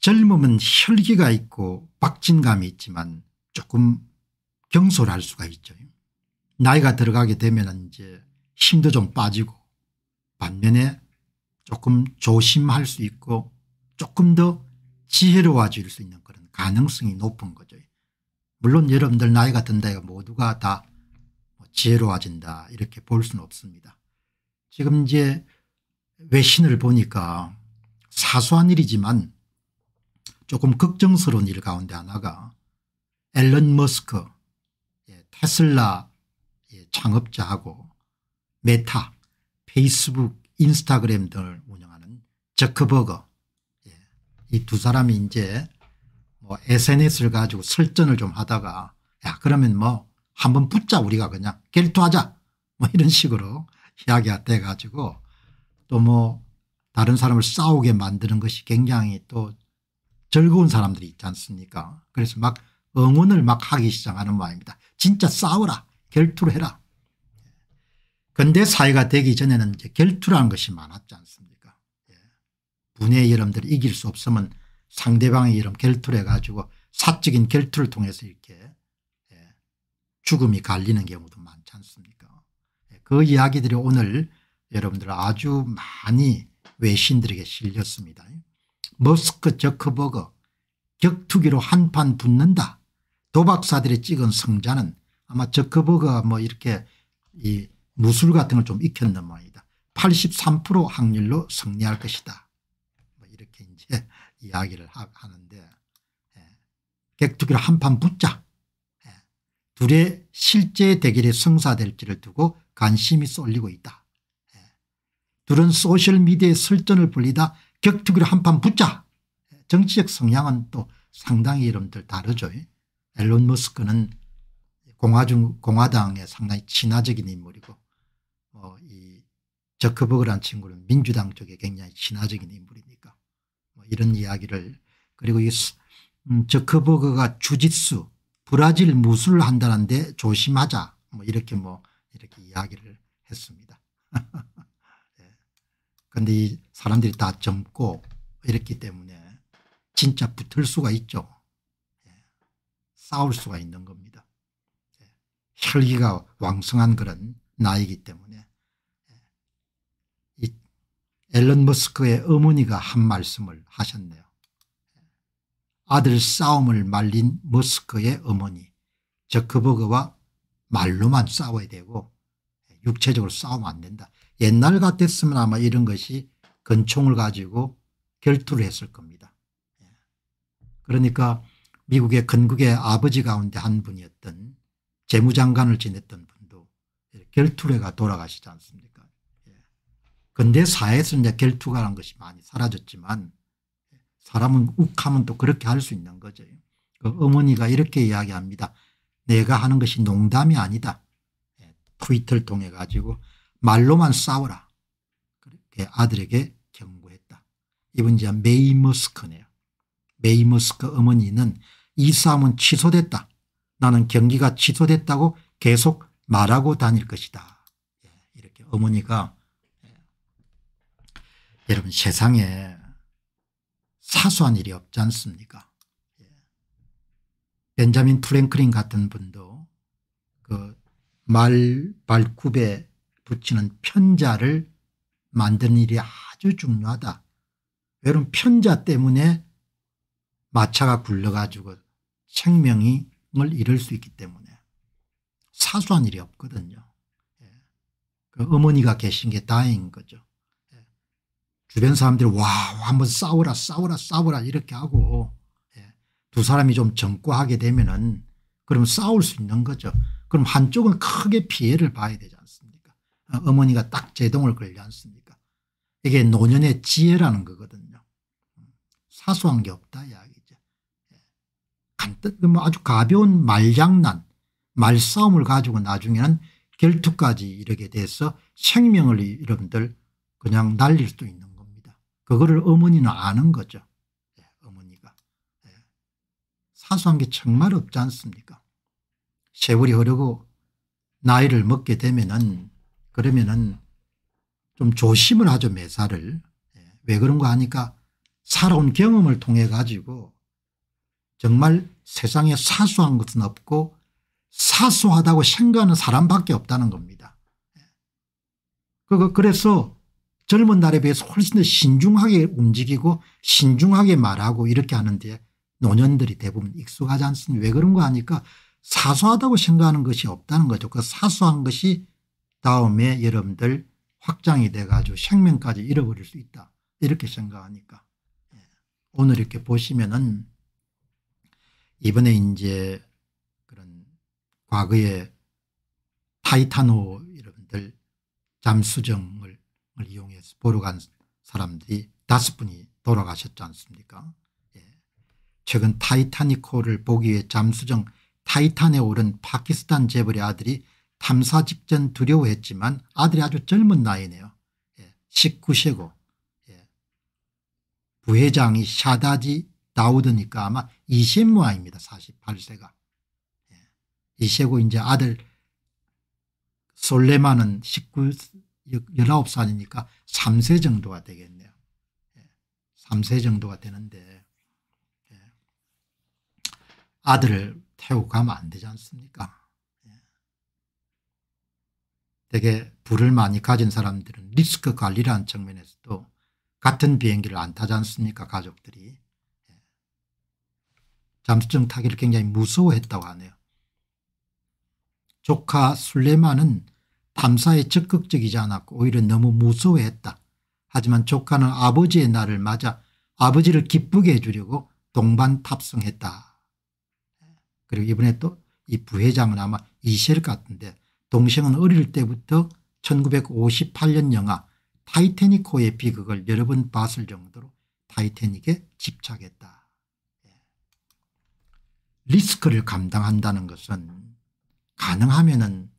젊음은 혈기가 있고 박진감이 있지만 조금 경솔할 수가 있죠. 나이가 들어가게 되면 이제 힘도 좀 빠지고 반면에 조금 조심할 수 있고 조금 더 지혜로워질 수 있는 그런 가능성이 높은 거죠. 물론 여러분들 나이가 든다 모두가 다 뭐 지혜로워진다 이렇게 볼 수는 없습니다. 지금 이제 외신을 보니까 사소한 일이지만 조금 걱정스러운 일 가운데 하나가 앨런 머스크 예, 테슬라 예, 창업자하고 메타 페이스북 인스타그램 등을 운영하는 저크버거 예, 이두 사람이 이제 뭐 sns를 가지고 설전을 좀 하다가 야 그러면 뭐 한번 붙자 우리가 그냥 결투하자 뭐 이런 식으로 이야기가 돼가지고 또 뭐 다른 사람을 싸우게 만드는 것이 굉장히 또 즐거운 사람들이 있지 않습니까 그래서 막 응원을 막 하기 시작하는 모양입니다. 진짜 싸워라 결투를 해라. 근대 사회가 되기 전에는 이제 결투라는 것이 많았지 않습니까 예. 분의 여러분들이 이길 수 없으면 상대방의 이름 결투를 해가지고 사적인 결투를 통해서 이렇게 예, 죽음이 갈리는 경우도 많지 않습니까 예, 그 이야기들이 오늘 여러분들 아주 많이 외신들에게 실렸습니다. 머스크 저크버거 격투기로 한 판 붙는다. 도박사들이 찍은 성자는 아마 저크버거가 뭐 이렇게 이 무술 같은 걸 좀 익혔는 모이다83% 확률로 승리할 것이다. 뭐 이렇게 이제 이야기를 하는데 예. 격투기로 한판 붙자. 예. 둘의 실제 대결이 성사될지를 두고 관심이 쏠리고 있다. 예. 둘은 소셜미디어에 설전을 벌리다 격투기로 한판 붙자. 정치적 성향은 또 상당히 이름들 다르죠. 앨런 머스크는 공화중, 공화당에 상당히 친화적인 인물이고, 어, 이 저크버그란 친구는 민주당 쪽에 굉장히 친화적인 인물이니까 뭐 이런 이야기를 그리고 이 음, 저크버그가 주짓수 브라질 무술을 한다는데 조심하자 뭐 이렇게 뭐 이렇게 이야기를 했습니다. 그데이 사람들이 다 젊고 이렇기 때문에 진짜 붙을 수가 있죠. 예. 싸울 수가 있는 겁니다. 예. 혈기가 왕성한 그런 나이기 때문에 예. 이 앨런 머스크의 어머니가 한 말씀을 하셨네요. 예. 아들 싸움을 말린 머스크의 어머니 저크버그와 말로만 싸워야 되고 예, 육체적으로 싸우면 안 된다. 옛날 같았으면 아마 이런 것이 권총을 가지고 결투를 했을 겁니다. 예. 그러니까 미국의 건국의 아버지 가운데 한 분이었던 재무장관을 지냈던 분도 결투례가 돌아가시지 않습니까? 예. 근대 사회에서 이제 결투가란 것이 많이 사라졌지만 사람은 욱하면 또 그렇게 할 수 있는 거죠. 그 어머니가 이렇게 이야기합니다. 내가 하는 것이 농담이 아니다. 예. 트위터를 통해 가지고 말로만 싸워라. 그렇게 아들에게 경고했다. 이번 자 메이머스크네요. 메이머스크 어머니는 이 싸움은 취소됐다. 나는 경기가 취소됐다고 계속 말하고 다닐 것이다. 예, 이렇게 어머니가 예, 여러분 세상에 사소한 일이 없지 않습니까? 예. 벤자민 프랭클린 같은 분도 그말 발굽에 붙이는 편자를 만드는 일이 아주 중요하다. 왜냐면 편자 때문에 마차가 굴러가지고 생명을 잃을 수 있기 때문에 사소한 일이 없거든요. 예. 그 어머니가 계신 게 다행인 거죠. 예. 주변 사람들이 와 한번 싸우라 싸우라 싸우라 이렇게 하고 예. 두 사람이 좀 정과하게 되면은 그럼 싸울 수 있는 거죠. 그럼 한쪽은 크게 피해를 봐야 되죠. 아, 어머니가 딱 제동을 걸지 않습니까? 이게 노년의 지혜라는 거거든요. 사소한 게 없다 이야기죠. 예. 간단, 그 뭐 아주 가벼운 말장난, 말싸움을 가지고 나중에는 결투까지 이르게 돼서 생명을 여러분들 그냥 날릴 수도 있는 겁니다. 그거를 어머니는 아는 거죠. 예, 어머니가. 예. 사소한 게 정말 없지 않습니까? 세월이 흐르고 나이를 먹게 되면은 그러면은 좀 조심을 하죠 매사를. 예. 왜 그런가 하니까 살아온 경험을 통해 가지고 정말 세상에 사소한 것은 없고 사소하다고 생각하는 사람밖에 없다는 겁니다. 예. 그래서 젊은 날에 비해서 훨씬 더 신중하게 움직이고 신중하게 말하고 이렇게 하는데 노년들이 대부분 익숙하지 않습니다. 왜 그런가 하니까 사소하다고 생각하는 것이 없다는 거죠. 그 사소한 것이 다음에 여러분들 확장이 돼가지고 생명까지 잃어버릴 수 있다. 이렇게 생각하니까. 예. 오늘 이렇게 보시면은 이번에 이제 그런 과거에타이타노 여러분들 잠수정을 이용해서 보러 간 사람들이 다섯 분이 돌아가셨지 않습니까? 예. 최근 타이타니코를 보기 위해 잠수정 타이탄에 오른 파키스탄 재벌의 아들이 탐사 직전 두려워했지만 아들이 아주 젊은 나이네요. 19세고 예, 예. 부회장이 샤다지 다우드니까 아마 20모아입니다. 48세가. 2세고 예. 이제 아들 솔레마는 19, 19살이니까 3세 정도가 되겠네요. 3세 정도가 되는데 아들을 태우고 가면 안 되지 않습니까 되게 불을 많이 가진 사람들은 리스크 관리라는 측면에서도 같은 비행기를 안 타지 않습니까 가족들이. 예. 잠수정 타기를 굉장히 무서워했다고 하네요. 조카 술레만은 탐사에 적극적이지 않았고 오히려 너무 무서워했다. 하지만 조카는 아버지의 날을 맞아 아버지를 기쁘게 해주려고 동반 탑승했다. 예. 그리고 이번에 또 이 부회장은 아마 이셸 같은데 동생은 어릴 때부터 1958년 영화 타이테니코의 비극을 여러 번 봤을 정도로 타이테닉에 집착했다. 예. 리스크를 감당한다는 것은 가능하면 은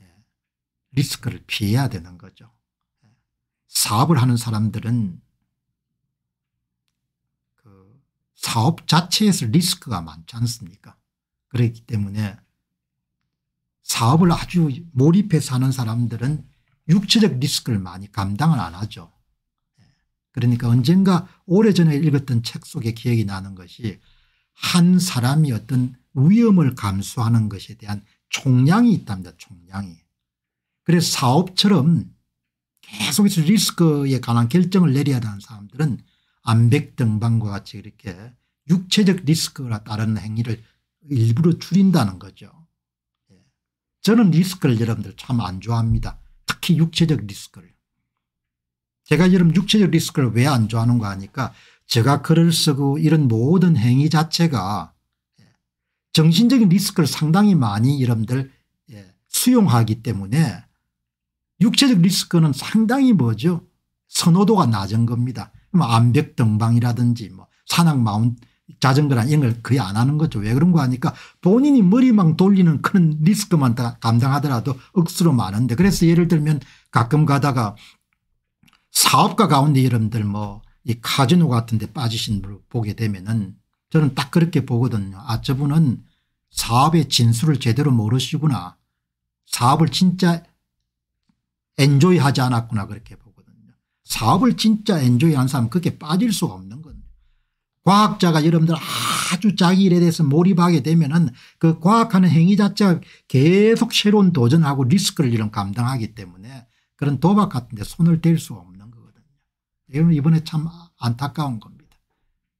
예, 리스크를 피해야 되는 거죠. 예. 사업을 하는 사람들은 그 사업 자체에서 리스크가 많지 않습니까 그렇기 때문에 사업을 아주 몰입해서 하는 사람들은 육체적 리스크를 많이 감당을 안 하죠. 그러니까 언젠가 오래전에 읽었던 책 속에 기억이 나는 것이 한 사람이 어떤 위험을 감수하는 것에 대한 총량이 있답니다. 총량이. 그래서 사업처럼 계속해서 리스크에 관한 결정을 내려야 하는 사람들은 암백등반과 같이 이렇게 육체적 리스크와 따른 행위를 일부러 줄인다는 거죠. 저는 리스크를 여러분들 참 안 좋아합니다. 특히 육체적 리스크를. 제가 여러분 육체적 리스크를 왜 안 좋아하는가 하니까 제가 글을 쓰고 이런 모든 행위 자체가 예, 정신적인 리스크를 상당히 많이 여러분들 예, 수용하기 때문에 육체적 리스크는 상당히 뭐죠 선호도가 낮은 겁니다. 뭐 암벽 등방이라든지 뭐 산악 마운 자전거나 이런 걸 거의 안 하는 거죠. 왜 그런 거 하니까 본인이 머리만 돌리는 큰 리스크만 다 감당하더라도 억수로 많은데 그래서 예를 들면 가끔 가다가 사업가 가운데 여러분들 뭐 이 카지노 같은 데 빠지신 분을 보게 되면은 저는 딱 그렇게 보거든요. 아 저분은 사업의 진수를 제대로 모르시구나. 사업을 진짜 엔조이 하지 않았구나 그렇게 보거든요. 사업을 진짜 엔조이 한 사람은 그렇게 빠질 수가 없는 과학자가 여러분들 아주 자기 일에 대해서 몰입하게 되면은 그 과학하는 행위 자체가 계속 새로운 도전하고 리스크를 이런 감당하기 때문에 그런 도박 같은 데 손을 댈 수가 없는 거거든요. 이건 이번에 참 안타까운 겁니다.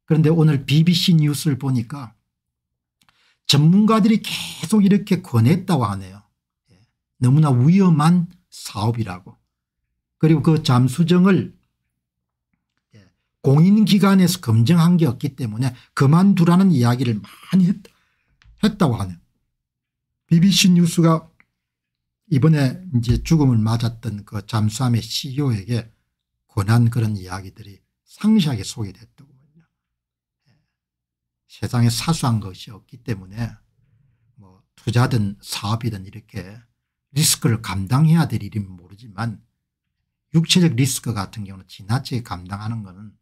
그런데 오늘 BBC 뉴스를 보니까 전문가들이 계속 이렇게 권했다고 하네요. 예. 너무나 위험한 사업이라고. 그리고 그 잠수정을 공인기관에서 검증한 게 없기 때문에 그만두라는 이야기를 많이 했, 했다고 하네요. BBC 뉴스가 이번에 이제 죽음을 맞았던 그 잠수함의 CEO에게 권한 그런 이야기들이 상시하게 소개됐다고 합니다. 예. 세상에 사소한 것이 없기 때문에 뭐 투자든 사업이든 이렇게 리스크를 감당해야 될일이 모르지만 육체적 리스크 같은 경우는 지나치게 감당하는 것은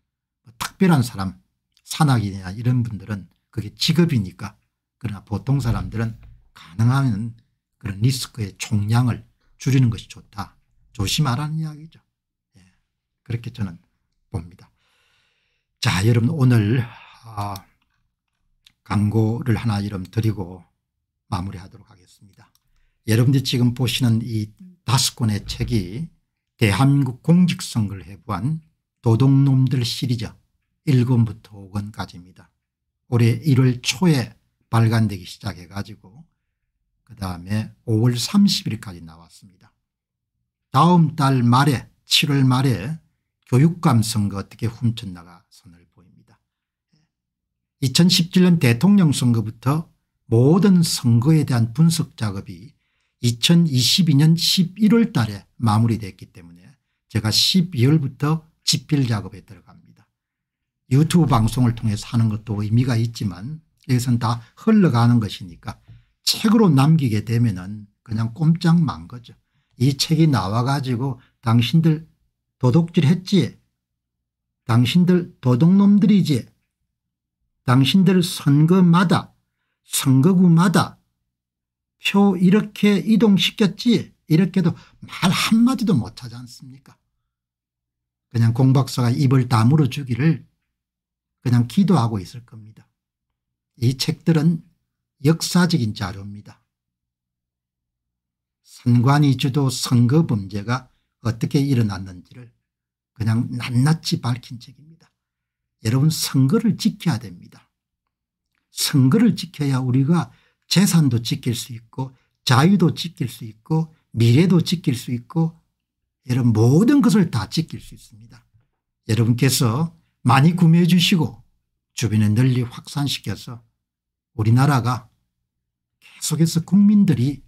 특별한 사람 산악인이나 이런 분들은 그게 직업이니까 그러나 보통 사람들은 가능하면 그런 리스크의 총량을 줄이는 것이 좋다. 조심하라는 이야기죠. 예. 그렇게 저는 봅니다. 자 여러분 오늘 아, 광고를 하나 이름 드리고 마무리하도록 하겠습니다. 여러분들이 지금 보시는 이 다섯 권의 책이 대한민국 공직선거를 해부한 도둑놈들 시리즈 1권부터 5권까지입니다. 올해 1월 초에 발간되기 시작해 가지고 그 다음에 5월 30일까지 나왔습니다. 다음 달 말에 7월 말에 교육감 선거 어떻게 훔쳤나가 선을 보입니다. 2017년 대통령 선거부터 모든 선거에 대한 분석 작업이 2022년 11월 달에 마무리됐기 때문에 제가 12월부터 집필 작업에 들어갔습니다. 유튜브 방송을 통해서 하는 것도 의미가 있지만 여기서다 흘러가는 것이니까 책으로 남기게 되면 은 그냥 꼼짝 만 거죠. 이 책이 나와 가지고 당신들 도둑질 했지 당신들 도둑놈들이지 당신들 선거마다 선거구마다 표 이렇게 이동시켰지 이렇게도 말 한마디도 못하지 않습니까 그냥 공박사가 입을 다물어 주기를 그냥 기도하고 있을 겁니다. 이 책들은 역사적인 자료입니다. 선관위 주도 선거 범죄가 어떻게 일어났는지를 그냥 낱낱이 밝힌 책입니다. 여러분 선거를 지켜야 됩니다. 선거를 지켜야 우리가 재산도 지킬 수 있고 자유도 지킬 수 있고 미래도 지킬 수 있고 이런 모든 것을 다 지킬 수 있습니다. 여러분께서 많이 구매해 주시고 주변에 널리 확산시켜서 우리나라가 계속해서 국민들이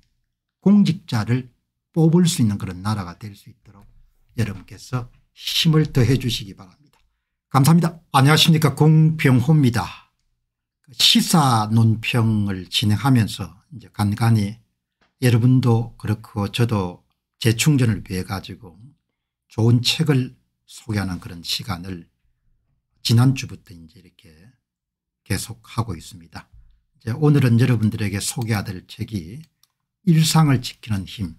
공직자를 뽑을 수 있는 그런 나라가 될 수 있도록 여러분께서 힘을 더해 주시기 바랍니다. 감사합니다. 안녕하십니까 공병호입니다. 그 시사 논평을 진행하면서 이제 간간히 여러분도 그렇고 저도 재충전을 위해 가지고 좋은 책을 소개하는 그런 시간을 지난주부터 이제 이렇게 계속하고 있습니다. 이제 오늘은 여러분들에게 소개해드릴 책이 일상을 지키는 힘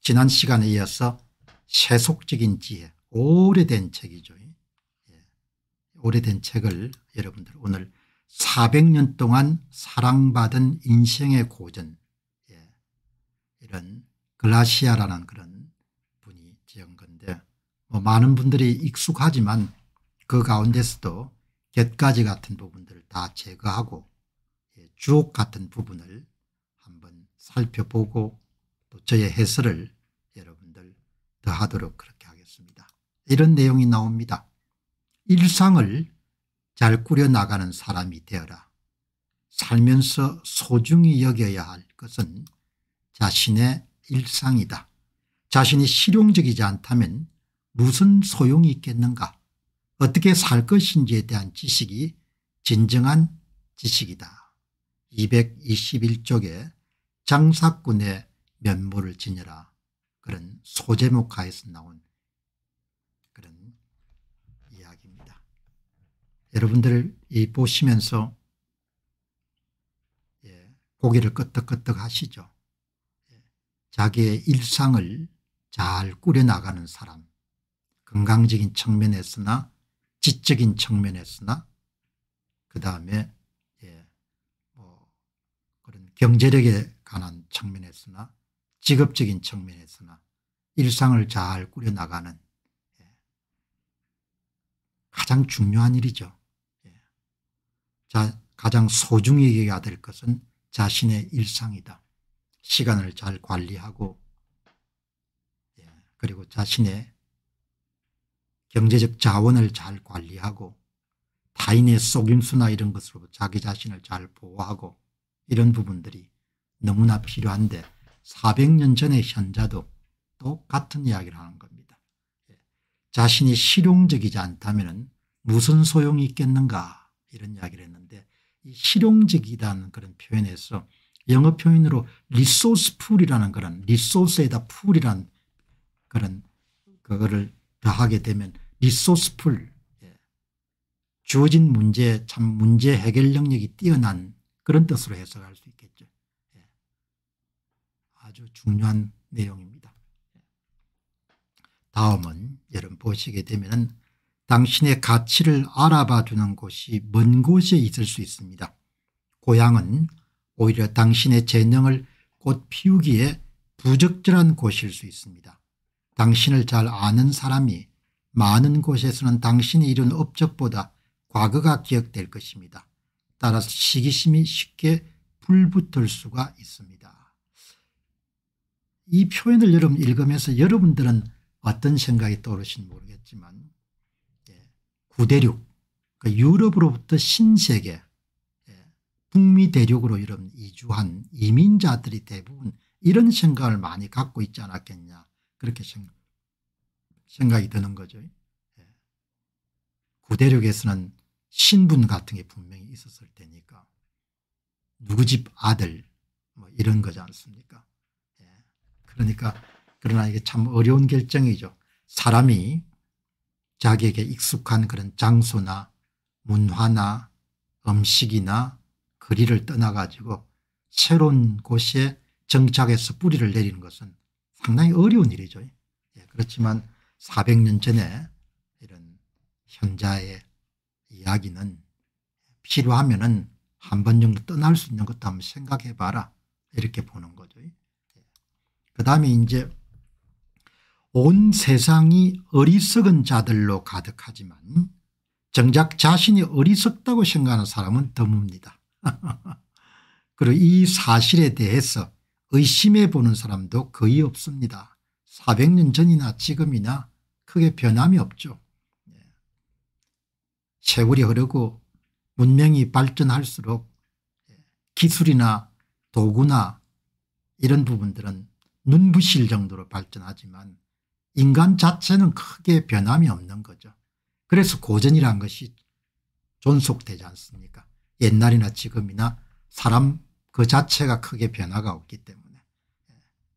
지난 시간에 이어서 세속적인 지혜 오래된 책이죠. 예. 오래된 책을 여러분들 오늘 400년 동안 사랑받은 인생의 고전 예. 이런 글라시아라는 그런 분이 지은 건데 뭐 많은 분들이 익숙하지만 그 가운데서도 곁가지 같은 부분들을 다 제거하고 예, 주옥 같은 부분을 한번 살펴보고 또 저의 해설을 여러분들 더 하도록 그렇게 하겠습니다. 이런 내용이 나옵니다. 일상을 잘 꾸려나가는 사람이 되어라. 살면서 소중히 여겨야 할 것은 자신의 일상이다. 자신이 실용적이지 않다면 무슨 소용이 있겠는가. 어떻게 살 것인지에 대한 지식이 진정한 지식이다. 221쪽에 장사꾼의 면모를 지녀라 그런 소제목하에서 나온 그런 이야기입니다. 여러분들 이 보시면서 예, 고개를 끄덕끄덕 하시죠. 예, 자기의 일상을 잘 꾸려나가는 사람 건강적인 측면에서나 지적인 측면에서나 그 다음에 예뭐 그런 경제력에 관한 측면에서나 직업적인 측면에서나 일상을 잘 꾸려나가는 예 가장 중요한 일이죠. 예 자, 가장 소중히 얘기해야될 것은 자신의 일상이다. 시간을 잘 관리하고 예, 그리고 자신의 경제적 자원을 잘 관리하고 타인의 속임수나 이런 것으로 자기 자신을 잘 보호하고 이런 부분들이 너무나 필요한데 400년 전의 현자도 똑같은 이야기를 하는 겁니다. 예. 자신이 실용적이지 않다면 무슨 소용이 있겠는가 이런 이야기를 했는데 실용적이라는 그런 표현에서 영어 표현으로 리소스 풀이라는 그런 리소스에다 풀이란 그런 그거를 더하게 되면 리소스풀 예. 주어진 문제 참 문제 해결 능력이 뛰어난 그런 뜻으로 해석할 수 있겠죠. 예. 아주 중요한 내용입니다. 다음은 여러분 보시게 되면 당신의 가치를 알아봐 주는 곳이 먼 곳에 있을 수 있습니다. 고향은 오히려 당신의 재능을 꽃 피우기에 부적절한 곳일 수 있습니다. 당신을 잘 아는 사람이 많은 곳에서는 당신이 이룬 업적보다 과거가 기억될 것입니다. 따라서 시기심이 쉽게 불붙을 수가 있습니다. 이 표현을 여러분 읽으면서 여러분들은 어떤 생각이 떠오르신지 모르겠지만 예, 구대륙 그 유럽으로부터 신세계 예, 북미 대륙으로 이런 이주한 이민자들이 대부분 이런 생각을 많이 갖고 있지 않았겠냐 그렇게 생각합니다. 생각이 드는 거죠. 예. 구대륙에서는 신분 같은 게 분명히 있었을 테니까 누구 집 아들 뭐 이런 거지 않습니까? 예. 그러니까 그러나 이게 참 어려운 결정이죠. 사람이 자기에게 익숙한 그런 장소나 문화나 음식이나 거리를 떠나가지고 새로운 곳에 정착해서 뿌리를 내리는 것은 상당히 어려운 일이죠. 예, 그렇지만 400년 전에 이런 현자의 이야기는 필요하면은 한 번 정도 떠날 수 있는 것도 한번 생각해 봐라. 이렇게 보는 거죠. 예. 그 다음에 이제 온 세상이 어리석은 자들로 가득하지만 정작 자신이 어리석다고 생각하는 사람은 드뭅니다. 그리고 이 사실에 대해서 의심해 보는 사람도 거의 없습니다. 400년 전이나 지금이나 크게 변함이 없죠. 예. 세월이 흐르고 문명이 발전할수록 예. 기술이나 도구나 이런 부분들은 눈부실 정도로 발전하지만 인간 자체는 크게 변함이 없는 거죠. 그래서 고전이란 것이 존속되지 않습니까 옛날이나 지금이나 사람 그 자체가 크게 변화가 없기 때문에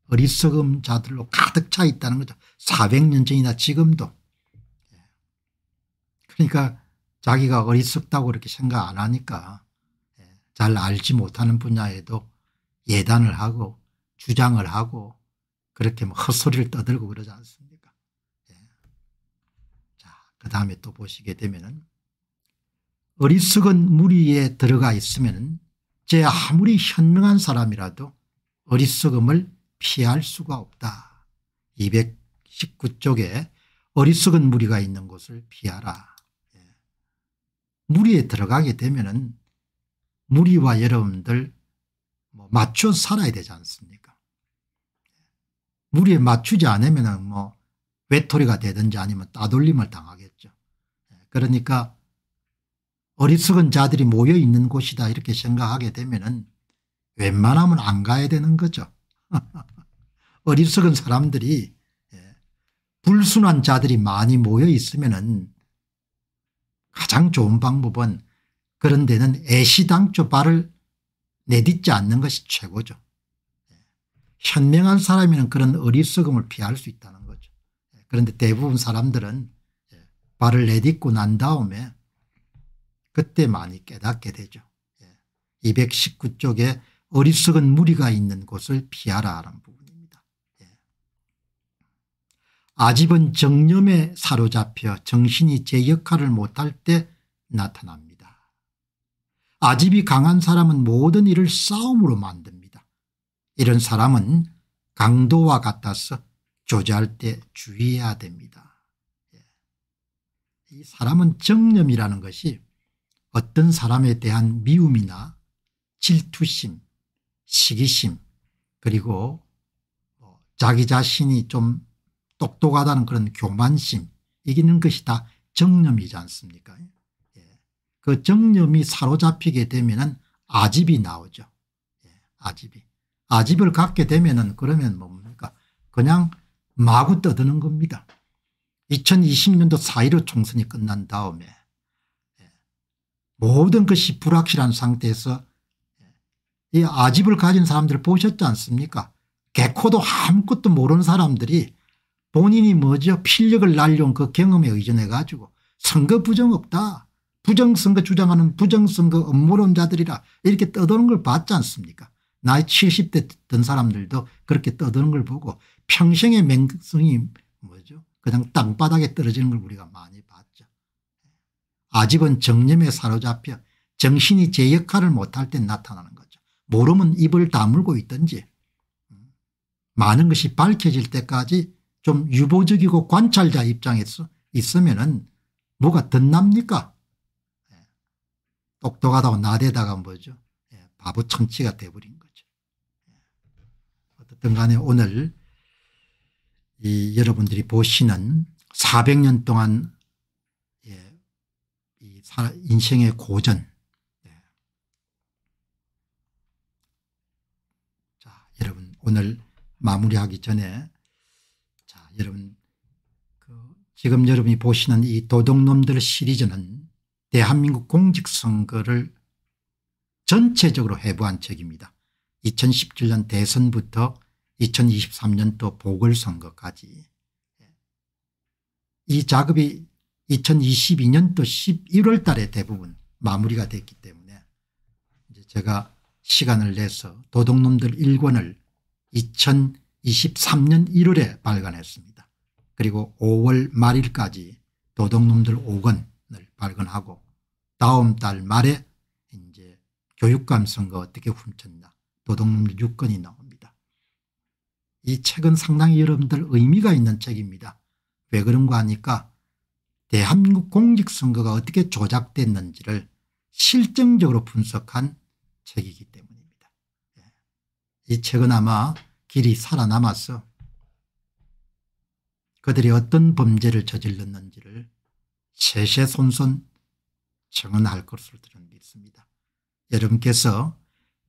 어리석은 자들로 가득 차 있다는 거죠. 400년 전이나 지금도. 예. 그러니까 자기가 어리석다고 그렇게 생각 안 하니까 예, 잘 알지 못하는 분야에도 예단을 하고 주장을 하고 그렇게 뭐 헛소리를 떠들고 그러지 않습니까? 예. 자, 그 다음에 또 보시게 되면은 어리석은 무리에 들어가 있으면은 제 아무리 현명한 사람이라도 어리석음을 피할 수가 없다. 219쪽에 어리석은 무리가 있는 곳을 피하라. 예. 무리에 들어가게 되면 은 무리와 여러분들 뭐 맞춰 살아야 되지 않습니까 예. 무리에 맞추지 않으면 뭐 외톨이가 되든지 아니면 따돌림을 당하겠죠. 예. 그러니까 어리석은 자들이 모여 있는 곳이다 이렇게 생각하게 되면 은 웬만하면 안 가야 되는 거죠. 어리석은 사람들이 예, 불순한 자들이 많이 모여 있으면 가장 좋은 방법은 그런 데는 애시당초 발을 내딛지 않는 것이 최고죠. 예, 현명한 사람이면 그런 어리석음을 피할 수 있다는 거죠. 예, 그런데 대부분 사람들은 발을 내딛고 난 다음에 그때 많이 깨닫게 되죠. 219쪽에 어리석은 무리가 있는 곳을 피하라라는 부분입니다. 예. 아집은 정념에 사로잡혀 정신이 제 역할을 못할 때 나타납니다. 아집이 강한 사람은 모든 일을 싸움으로 만듭니다. 이런 사람은 강도와 같아서 조제할 때 주의해야 됩니다. 예. 이 사람은 정념이라는 것이 어떤 사람에 대한 미움이나 질투심 시기심 그리고 뭐 자기 자신이 좀 똑똑하다는 그런 교만심 이기는 것이 다 정념이지 않습니까 예. 그 정념이 사로잡히게 되면 은 아집이 나오죠 예, 아집이 아집을 갖게 되면 은 그러면 뭡니까 그냥 마구 떠드는 겁니다 2020년도 4.15 총선이 끝난 다음에 예, 모든 것이 불확실한 상태에서 이 아집을 가진 사람들을 보셨지 않습니까 개코도 아무것도 모르는 사람들이 본인이 뭐죠 필력을 날려온 그 경험에 의존해 가지고 선거 부정 없다 부정선거 주장하는 부정선거 음모론자들이라 이렇게 떠드는 걸 봤지 않습니까 나이 70대 든 사람들도 그렇게 떠드는 걸 보고 평생의 맹성이 뭐죠 그냥 땅바닥에 떨어지는 걸 우리가 많이 봤죠 아집은 정념에 사로잡혀 정신이 제 역할을 못할 때 나타나는 모르면 입을 다물고 있든지 많은 것이 밝혀질 때까지 좀 유보적이고 관찰자 입장에서 있으면 은 뭐가 덧납니까 예. 똑똑하다고 나대다가 뭐죠 예, 바보 청치가 돼버린 거죠 예. 어떻든 간에 오늘 이 여러분들이 보시는 400년 동안 인생의 고전 오늘 마무리하기 전에 자 여러분 그 지금 여러분이 보시는 이 도둑놈들 시리즈는 대한민국 공직선거를 전체적으로 해부한 책입니다. 2017년 대선부터 2023년도 보궐선거까지 이 작업이 2022년도 11월 달에 대부분 마무리가 됐기 때문에 이제 제가 시간을 내서 도둑놈들 1권을 2023년 1월에 발간했습니다. 그리고 5월 말일까지 도둑놈들 5권을 발간하고 다음 달 말에 이제 교육감 선거 어떻게 훔쳤나 도둑놈들 6권이 나옵니다. 이 책은 상당히 여러분들 의미가 있는 책입니다. 왜 그런가 하니까 대한민국 공직선거가 어떻게 조작됐는지를 실증적으로 분석한 책이기 때문입니다. 예. 이 책은 아마 길이 살아남았어. 그들이 어떤 범죄를 저질렀는지를 세세손손 증언할 것으로 믿습니다. 여러분께서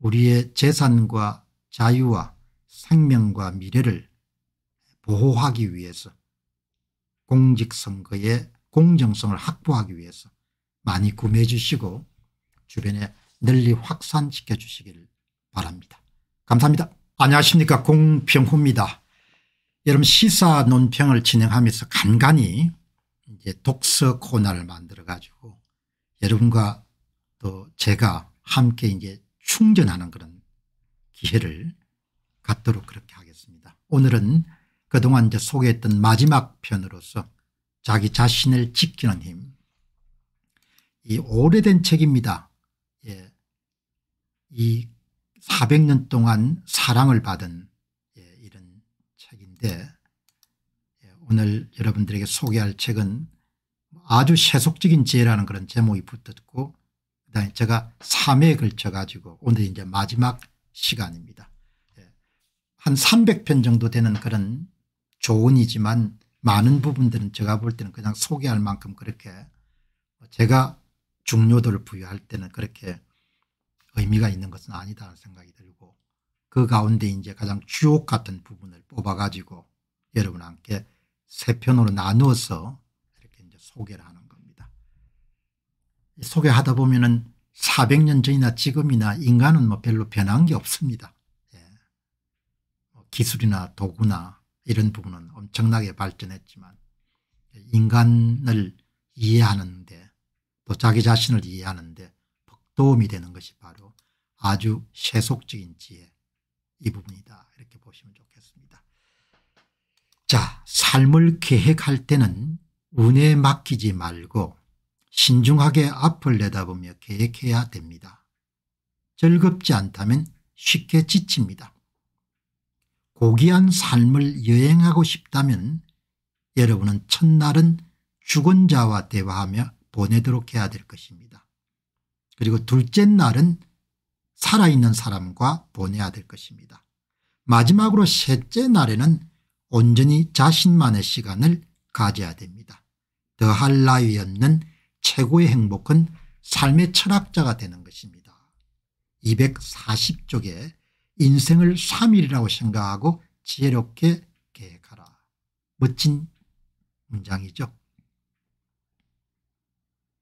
우리의 재산과 자유와 생명과 미래를 보호하기 위해서 공직선거의 공정성을 확보하기 위해서 많이 구매해 주시고 주변에 널리 확산시켜 주시기 바랍니다. 감사합니다. 안녕하십니까 공병호입니다. 여러분 시사 논평을 진행하면서 간간히 이제 독서 코너를 만들어 가지고 여러분과 또 제가 함께 이제 충전하는 그런 기회를 갖도록 그렇게 하겠습니다. 오늘은 그동안 이제 소개했던 마지막 편으로서 자기 자신을 지키는 힘. 이 오래된 책입니다. 예. 이 400년 동안 사랑을 받은 예, 이런 책인데 예, 오늘 여러분들에게 소개할 책은 아주 세속적인 지혜라는 그런 제목이 붙었고 그다음에 제가 3회에 걸쳐 가지고 오늘 이제 마지막 시간입니다. 예, 한 300편 정도 되는 그런 조언이지만 많은 부분들은 제가 볼 때는 그냥 소개할 만큼 그렇게 뭐 제가 중요도를 부여할 때는 그렇게 의미가 있는 것은 아니다는 생각이 들고 그 가운데 이제 가장 주옥 같은 부분을 뽑아가지고 여러분 함께 세 편으로 나누어서 이렇게 이제 소개를 하는 겁니다. 소개하다 보면은 400년 전이나 지금이나 인간은 뭐 별로 변한 게 없습니다. 예. 뭐 기술이나 도구나 이런 부분은 엄청나게 발전했지만 인간을 이해하는데 또 자기 자신을 이해하는데 도움이 되는 것이 바로 아주 세속적인 지혜 이 부분이다 이렇게 보시면 좋겠습니다. 자 삶을 계획할 때는 운에 맡기지 말고 신중하게 앞을 내다보며 계획해야 됩니다. 즐겁지 않다면 쉽게 지칩니다. 고귀한 삶을 여행하고 싶다면 여러분은 첫날은 죽은 자와 대화하며 보내도록 해야 될 것입니다. 그리고 둘째 날은 살아있는 사람과 보내야 될 것입니다. 마지막으로 셋째 날에는 온전히 자신만의 시간을 가져야 됩니다. 더할 나위 없는 최고의 행복은 삶의 철학자가 되는 것입니다. 240쪽에 인생을 3일이라고 생각하고 지혜롭게 계획하라. 멋진 문장이죠.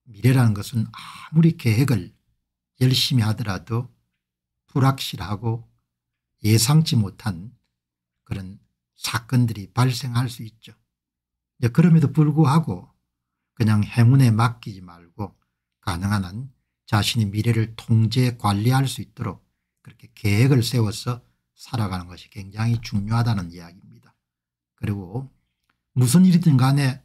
미래라는 것은 아무리 계획을 열심히 하더라도 불확실하고 예상치 못한 그런 사건들이 발생할 수 있죠. 그럼에도 불구하고 그냥 행운에 맡기지 말고 가능한 한자신의 미래를 통제 관리할 수 있도록 그렇게 계획을 세워서 살아가는 것이 굉장히 중요하다는 이야기입니다. 그리고 무슨 일이든 간에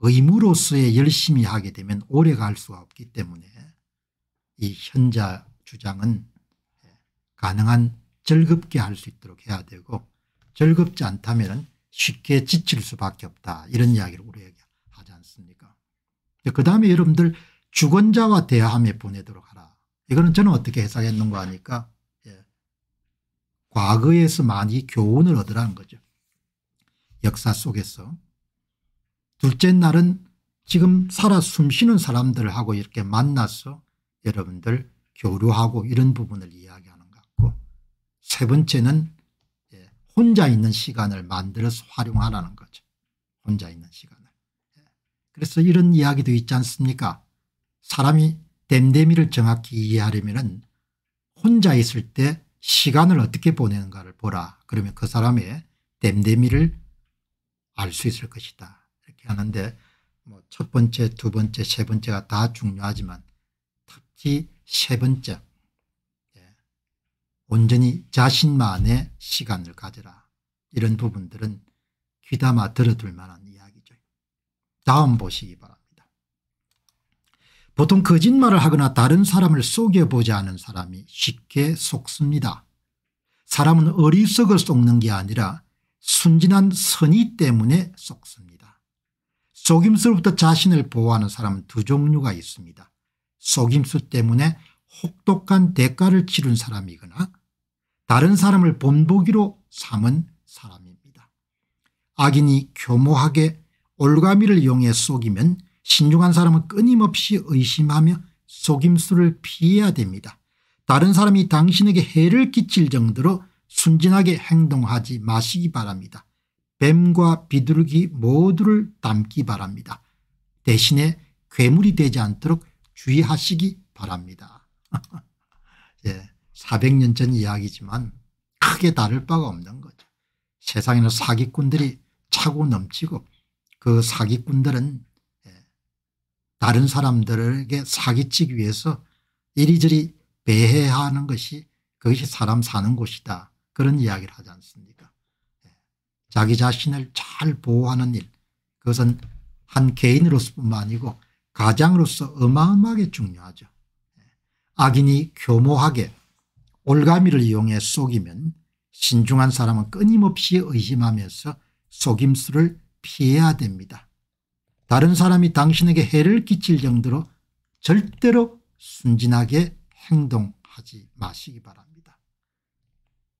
의무로서의 열심히 하게 되면 오래 갈 수가 없기 때문에 이 현자 주장은 가능한 즐겁게 할 수 있도록 해야 되고 즐겁지 않다면 쉽게 지칠 수밖에 없다 이런 이야기를 우리에게 하지 않습니까 그 다음에 여러분들 주권자와 대화함에 보내도록 하라 이거는 저는 어떻게 해석했는가 하니까 예. 과거에서 많이 교훈을 얻으라는 거죠 역사 속에서 둘째 날은 지금 살아 숨쉬는 사람들하고 이렇게 만나서 여러분들 교류하고 이런 부분을 이야기하는 것 같고 세 번째는 예, 혼자 있는 시간을 만들어서 활용하라는 거죠. 혼자 있는 시간을. 예. 그래서 이런 이야기도 있지 않습니까 사람이 댐데미를 정확히 이해하려면 혼자 있을 때 시간을 어떻게 보내는가를 보라. 그러면 그 사람의 댐데미를알 수 있을 것이다. 하는데 뭐첫 번째 두 번째 세 번째가 다 중요하지만 특히 세 번째 예. 온전히 자신만의 시간을 가져라 이런 부분들은 귀담아 들어둘 만한 이야기죠. 다음 보시기 바랍니다. 보통 거짓말을 하거나 다른 사람을 속여보지 않은 사람이 쉽게 속습니다. 사람은 어리석을 속는 게 아니라 순진한 선의 때문에 속습니다. 속임수로부터 자신을 보호하는 사람은 두 종류가 있습니다. 속임수 때문에 혹독한 대가를 치른 사람이거나 다른 사람을 본보기로 삼은 사람입니다. 악인이 교묘하게 올가미를 이용해 속이면 신중한 사람은 끊임없이 의심하며 속임수를 피해야 됩니다. 다른 사람이 당신에게 해를 끼칠 정도로 순진하게 행동하지 마시기 바랍니다. 뱀과 비둘기 모두를 담기 바랍니다. 대신에 괴물이 되지 않도록 주의하시기 바랍니다. 예, 400년 전 이야기지만 크게 다를 바가 없는 거죠. 세상에는 사기꾼들이 차고 넘치고 그 사기꾼들은 예, 다른 사람들에게 사기치기 위해서 이리저리 배회하는 것이 그것이 사람 사는 곳이다. 그런 이야기를 하지 않습니까 자기 자신을 잘 보호하는 일 그것은 한 개인으로서뿐만 아니고 가장으로서 어마어마하게 중요하죠. 악인이 교모하게 올가미를 이용해 속이면 신중한 사람은 끊임없이 의심하면서 속임수를 피해야 됩니다. 다른 사람이 당신에게 해를 끼칠 정도로 절대로 순진하게 행동하지 마시기 바랍니다.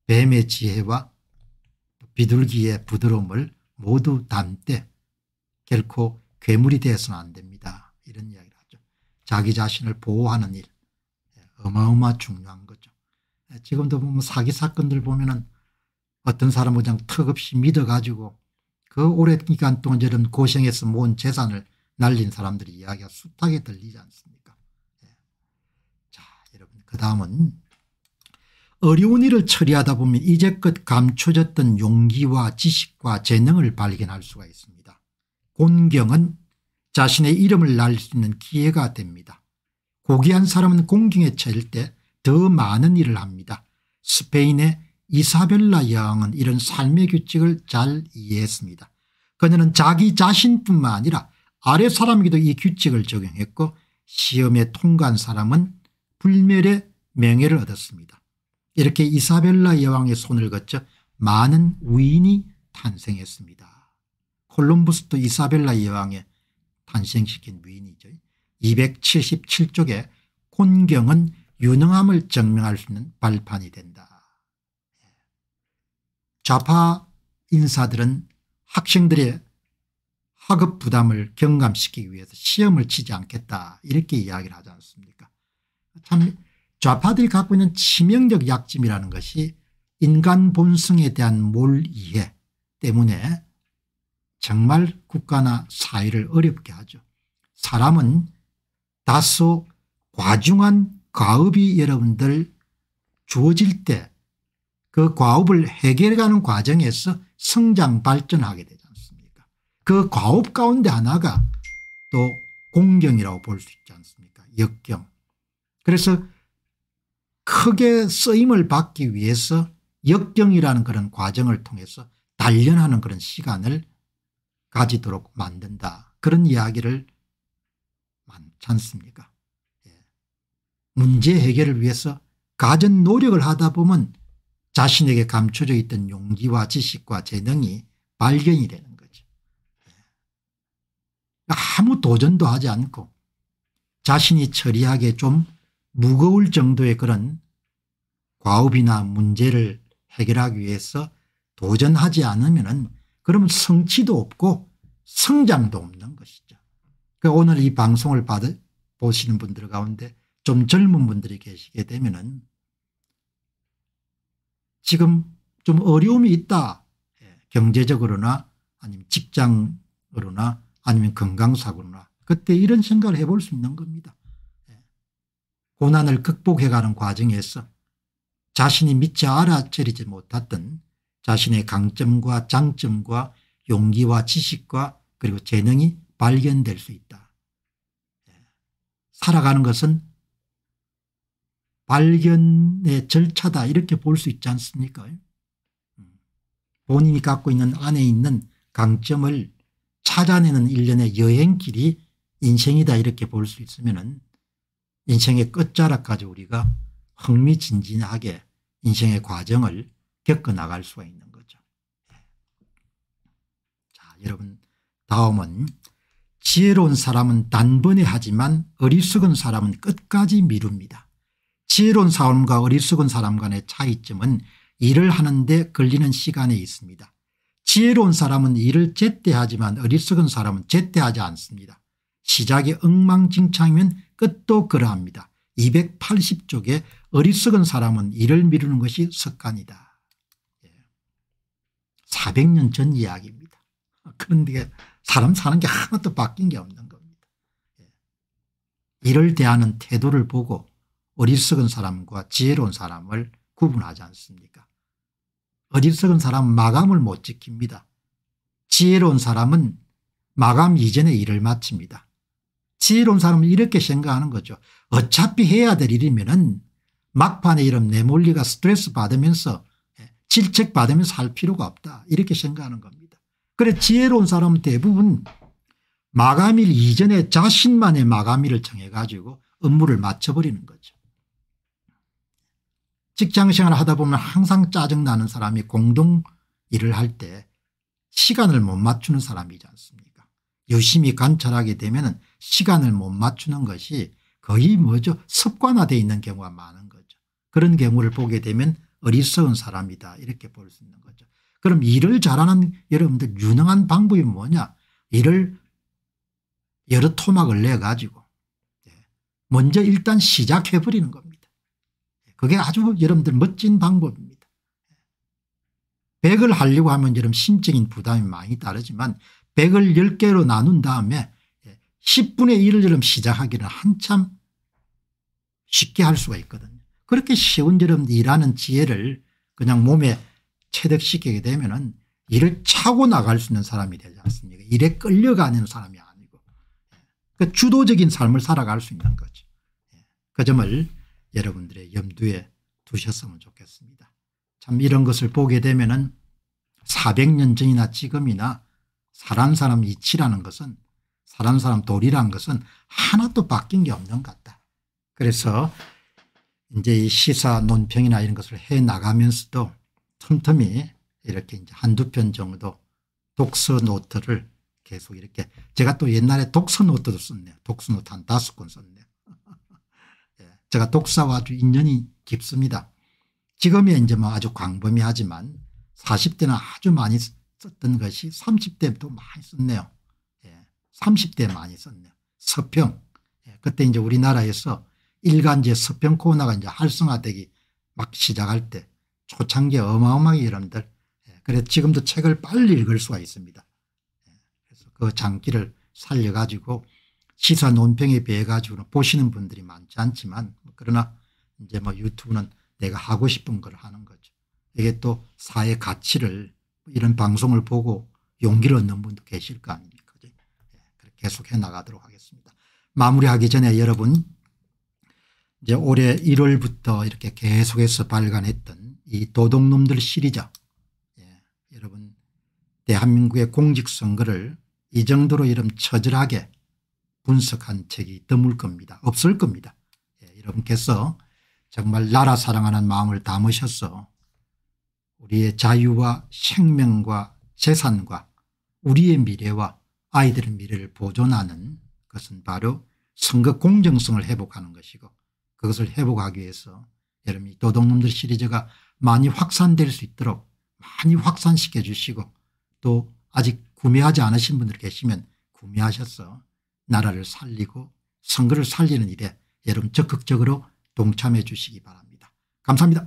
뱀의 지혜와 비둘기의 부드러움을 모두 담되 결코 괴물이 되어서는 안 됩니다. 이런 이야기를 하죠. 자기 자신을 보호하는 일 예, 어마어마 중요한 거죠. 예, 지금도 보면 사기 사건들 보면은 어떤 사람은 그냥 턱없이 믿어가지고 그 오랜 기간 동안 저런 고생해서 모은 재산을 날린 사람들의 이야기가 숱하게 들리지 않습니까? 예. 자, 여러분 그 다음은 어려운 일을 처리하다 보면 이제껏 감춰졌던 용기와 지식과 재능을 발견할 수가 있습니다. 곤경은 자신의 이름을 날수 있는 기회가 됩니다. 고귀한 사람은 공경에 처일 때더 많은 일을 합니다. 스페인의 이사벨라 여왕은 이런 삶의 규칙을 잘 이해했습니다. 그녀는 자기 자신뿐만 아니라 아래 사람에게도 이 규칙을 적용했고 시험에 통과한 사람은 불멸의 명예를 얻었습니다. 이렇게 이사벨라 여왕의 손을 거쳐 많은 위인이 탄생했습니다. 콜럼버스도 이사벨라 여왕의 탄생시킨 위인이죠. 277쪽에 곤경은 유능함을 증명할 수 있는 발판이 된다. 좌파 인사들은 학생들의 학업 부담을 경감시키기 위해서 시험을 치지 않겠다 이렇게 이야기를 하지 않습니까 참 좌파들이 갖고 있는 치명적 약점이라는 것이 인간 본성에 대한 몰이해 때문에 정말 국가나 사회를 어렵게 하죠. 사람은 다소 과중한 과업이 여러분들 주어질 때 그 과업을 해결해가는 과정에서 성장 발전하게 되지 않습니까 그 과업 가운데 하나가 또 공경이라고 볼 수 있지 않습니까 역경 그래서 크게 쓰임을 받기 위해서 역경이라는 그런 과정을 통해서 단련하는 그런 시간을 가지도록 만든다. 그런 이야기를 많지 않습니까 예. 문제 해결을 위해서 가진 노력을 하다 보면 자신에게 감춰져 있던 용기와 지식과 재능이 발견이 되는 거죠. 예. 아무 도전도 하지 않고 자신이 처리하기에 좀 무거울 정도의 그런 과업이나 문제를 해결하기 위해서 도전하지 않으면 그러면 성취도 없고 성장도 없는 것이죠. 그러니까 오늘 이 방송을 받을, 보시는 분들 가운데 좀 젊은 분들이 계시게 되면 지금 좀 어려움이 있다. 예, 경제적으로나 아니면 직장으로나 아니면 건강사고나 그때 이런 생각을 해볼 수 있는 겁니다. 고난을 극복해가는 과정에서 자신이 미처 알아차리지 못했던 자신의 강점과 장점과 용기와 지식과 그리고 재능이 발견될 수 있다. 예. 살아가는 것은 발견의 절차다 이렇게 볼 수 있지 않습니까 음. 본인이 갖고 있는 안에 있는 강점을 찾아내는 일련의 여행길이 인생이다 이렇게 볼 수 있으면 인생의 끝자락까지 우리가 흥미진진하게 인생의 과정을 겪어나갈 수가 있는 거죠. 자, 여러분 다음은 지혜로운 사람은 단번에 하지만 어리석은 사람은 끝까지 미룹니다. 지혜로운 사람과 어리석은 사람 간의 차이점은 일을 하는데 걸리는 시간에 있습니다. 지혜로운 사람은 일을 제때 하지만 어리석은 사람은 제때 하지 않습니다. 시작이 엉망진창이면 끝도 그러합니다. 280쪽에 어리석은 사람은 일을 미루는 것이 습관이다. 400년 예. 전 이야기입니다. 그런데 사람 사는 게 하나도 바뀐 게 없는 겁니다. 예. 이를 대하는 태도를 보고 어리석은 사람과 지혜로운 사람을 구분하지 않습니까 어리석은 사람은 마감을 못 지킵니다. 지혜로운 사람은 마감 이전에 일을 마칩니다. 지혜로운 사람은 이렇게 생각하는 거죠. 어차피 해야 될 일이면은 막판에 이런 내몰리가 스트레스 받으면서 예, 질책받으면서 할 필요가 없다 이렇게 생각하는 겁니다. 그래 지혜로운 사람은 대부분 마감일 이전에 자신만의 마감일을 정해가지고 업무를 마쳐버리는 거죠. 직장생활을 하다 보면 항상 짜증나는 사람이 공동 일을 할 때 시간을 못 맞추는 사람이지 않습니까 유심히 관찰하게 되면 시간을 못 맞추는 것이 거의 뭐죠 습관화되어 있는 경우가 많은 거죠. 그런 경우를 보게 되면 어리석은 사람이다 이렇게 볼 수 있는 거죠. 그럼 일을 잘하는 여러분들 유능한 방법이 뭐냐 일을 여러 토막을 내가지고 예, 먼저 일단 시작해버리는 겁니다. 그게 아주 여러분들 멋진 방법입니다. 100을 하려고 하면 여러분 심적인 부담이 많이 따르지만 100을 10개로 나눈 다음에 10분의 1처럼 을 시작하기는 한참 쉽게 할 수가 있거든요. 그렇게 쉬운처럼 일하는 지혜를 그냥 몸에 체득시키게 되면 은 일을 차고 나갈 수 있는 사람이 되지 않습니까 일에 끌려가는 사람이 아니고 예. 그러니까 주도적인 삶을 살아갈 수 있는 거죠. 예. 그 점을 여러분들의 염두에 두셨으면 좋겠습니다. 참 이런 것을 보게 되면 은 400년 전이나 지금이나 사람 사람 이치라는 것은 사람 사람 도리란 것은 하나도 바뀐 게 없는 것 같다. 그래서 이제 이 시사 논평이나 이런 것을 해 나가면서도 틈틈이 이렇게 이제 한두 편 정도 독서 노트를 계속 이렇게 제가 또 옛날에 독서 노트도 썼네요. 독서 노트 한 다섯 권 썼네요. 예, 제가 독서와 아주 인연이 깊습니다. 지금이 이제 뭐 아주 광범위하지만 40대는 아주 많이 썼던 것이 30대부터 많이 썼네요. 3 0대 많이 썼네요. 서평. 예, 그때 이제 우리나라에서 일간지 서평 코너가 이제 활성화되기 막 시작할 때초창기 어마어마하게 여러분들 예, 그래서 지금도 책을 빨리 읽을 수가 있습니다. 예, 그래서 그 장기를 살려가지고 시사 논평에 비해 가지고 보시는 분들이 많지 않지만 그러나 이제 뭐 유튜브는 내가 하고 싶은 걸 하는 거죠. 이게 또 사회 가치를 뭐 이런 방송을 보고 용기를 얻는 분도 계실 거 아닙니까 계속해 나가도록 하겠습니다. 마무리하기 전에 여러분 이제 올해 1월부터 이렇게 계속해서 발간했던 이 도둑놈들 시리즈 예, 여러분 대한민국의 공직선거를 이 정도로 이런 처절하게 분석한 책이 드물 겁니다. 없을 겁니다. 예, 여러분께서 정말 나라 사랑하는 마음을 담으셔서 우리의 자유와 생명과 재산과 우리의 미래와 아이들의 미래를 보존하는 것은 바로 선거 공정성을 회복하는 것이고 그것을 회복하기 위해서 여러분이 도둑놈들 시리즈가 많이 확산될 수 있도록 많이 확산시켜 주시고 또 아직 구매하지 않으신 분들 계시면 구매하셔서 나라를 살리고 선거를 살리는 일에 여러분 적극적으로 동참해 주시기 바랍니다. 감사합니다.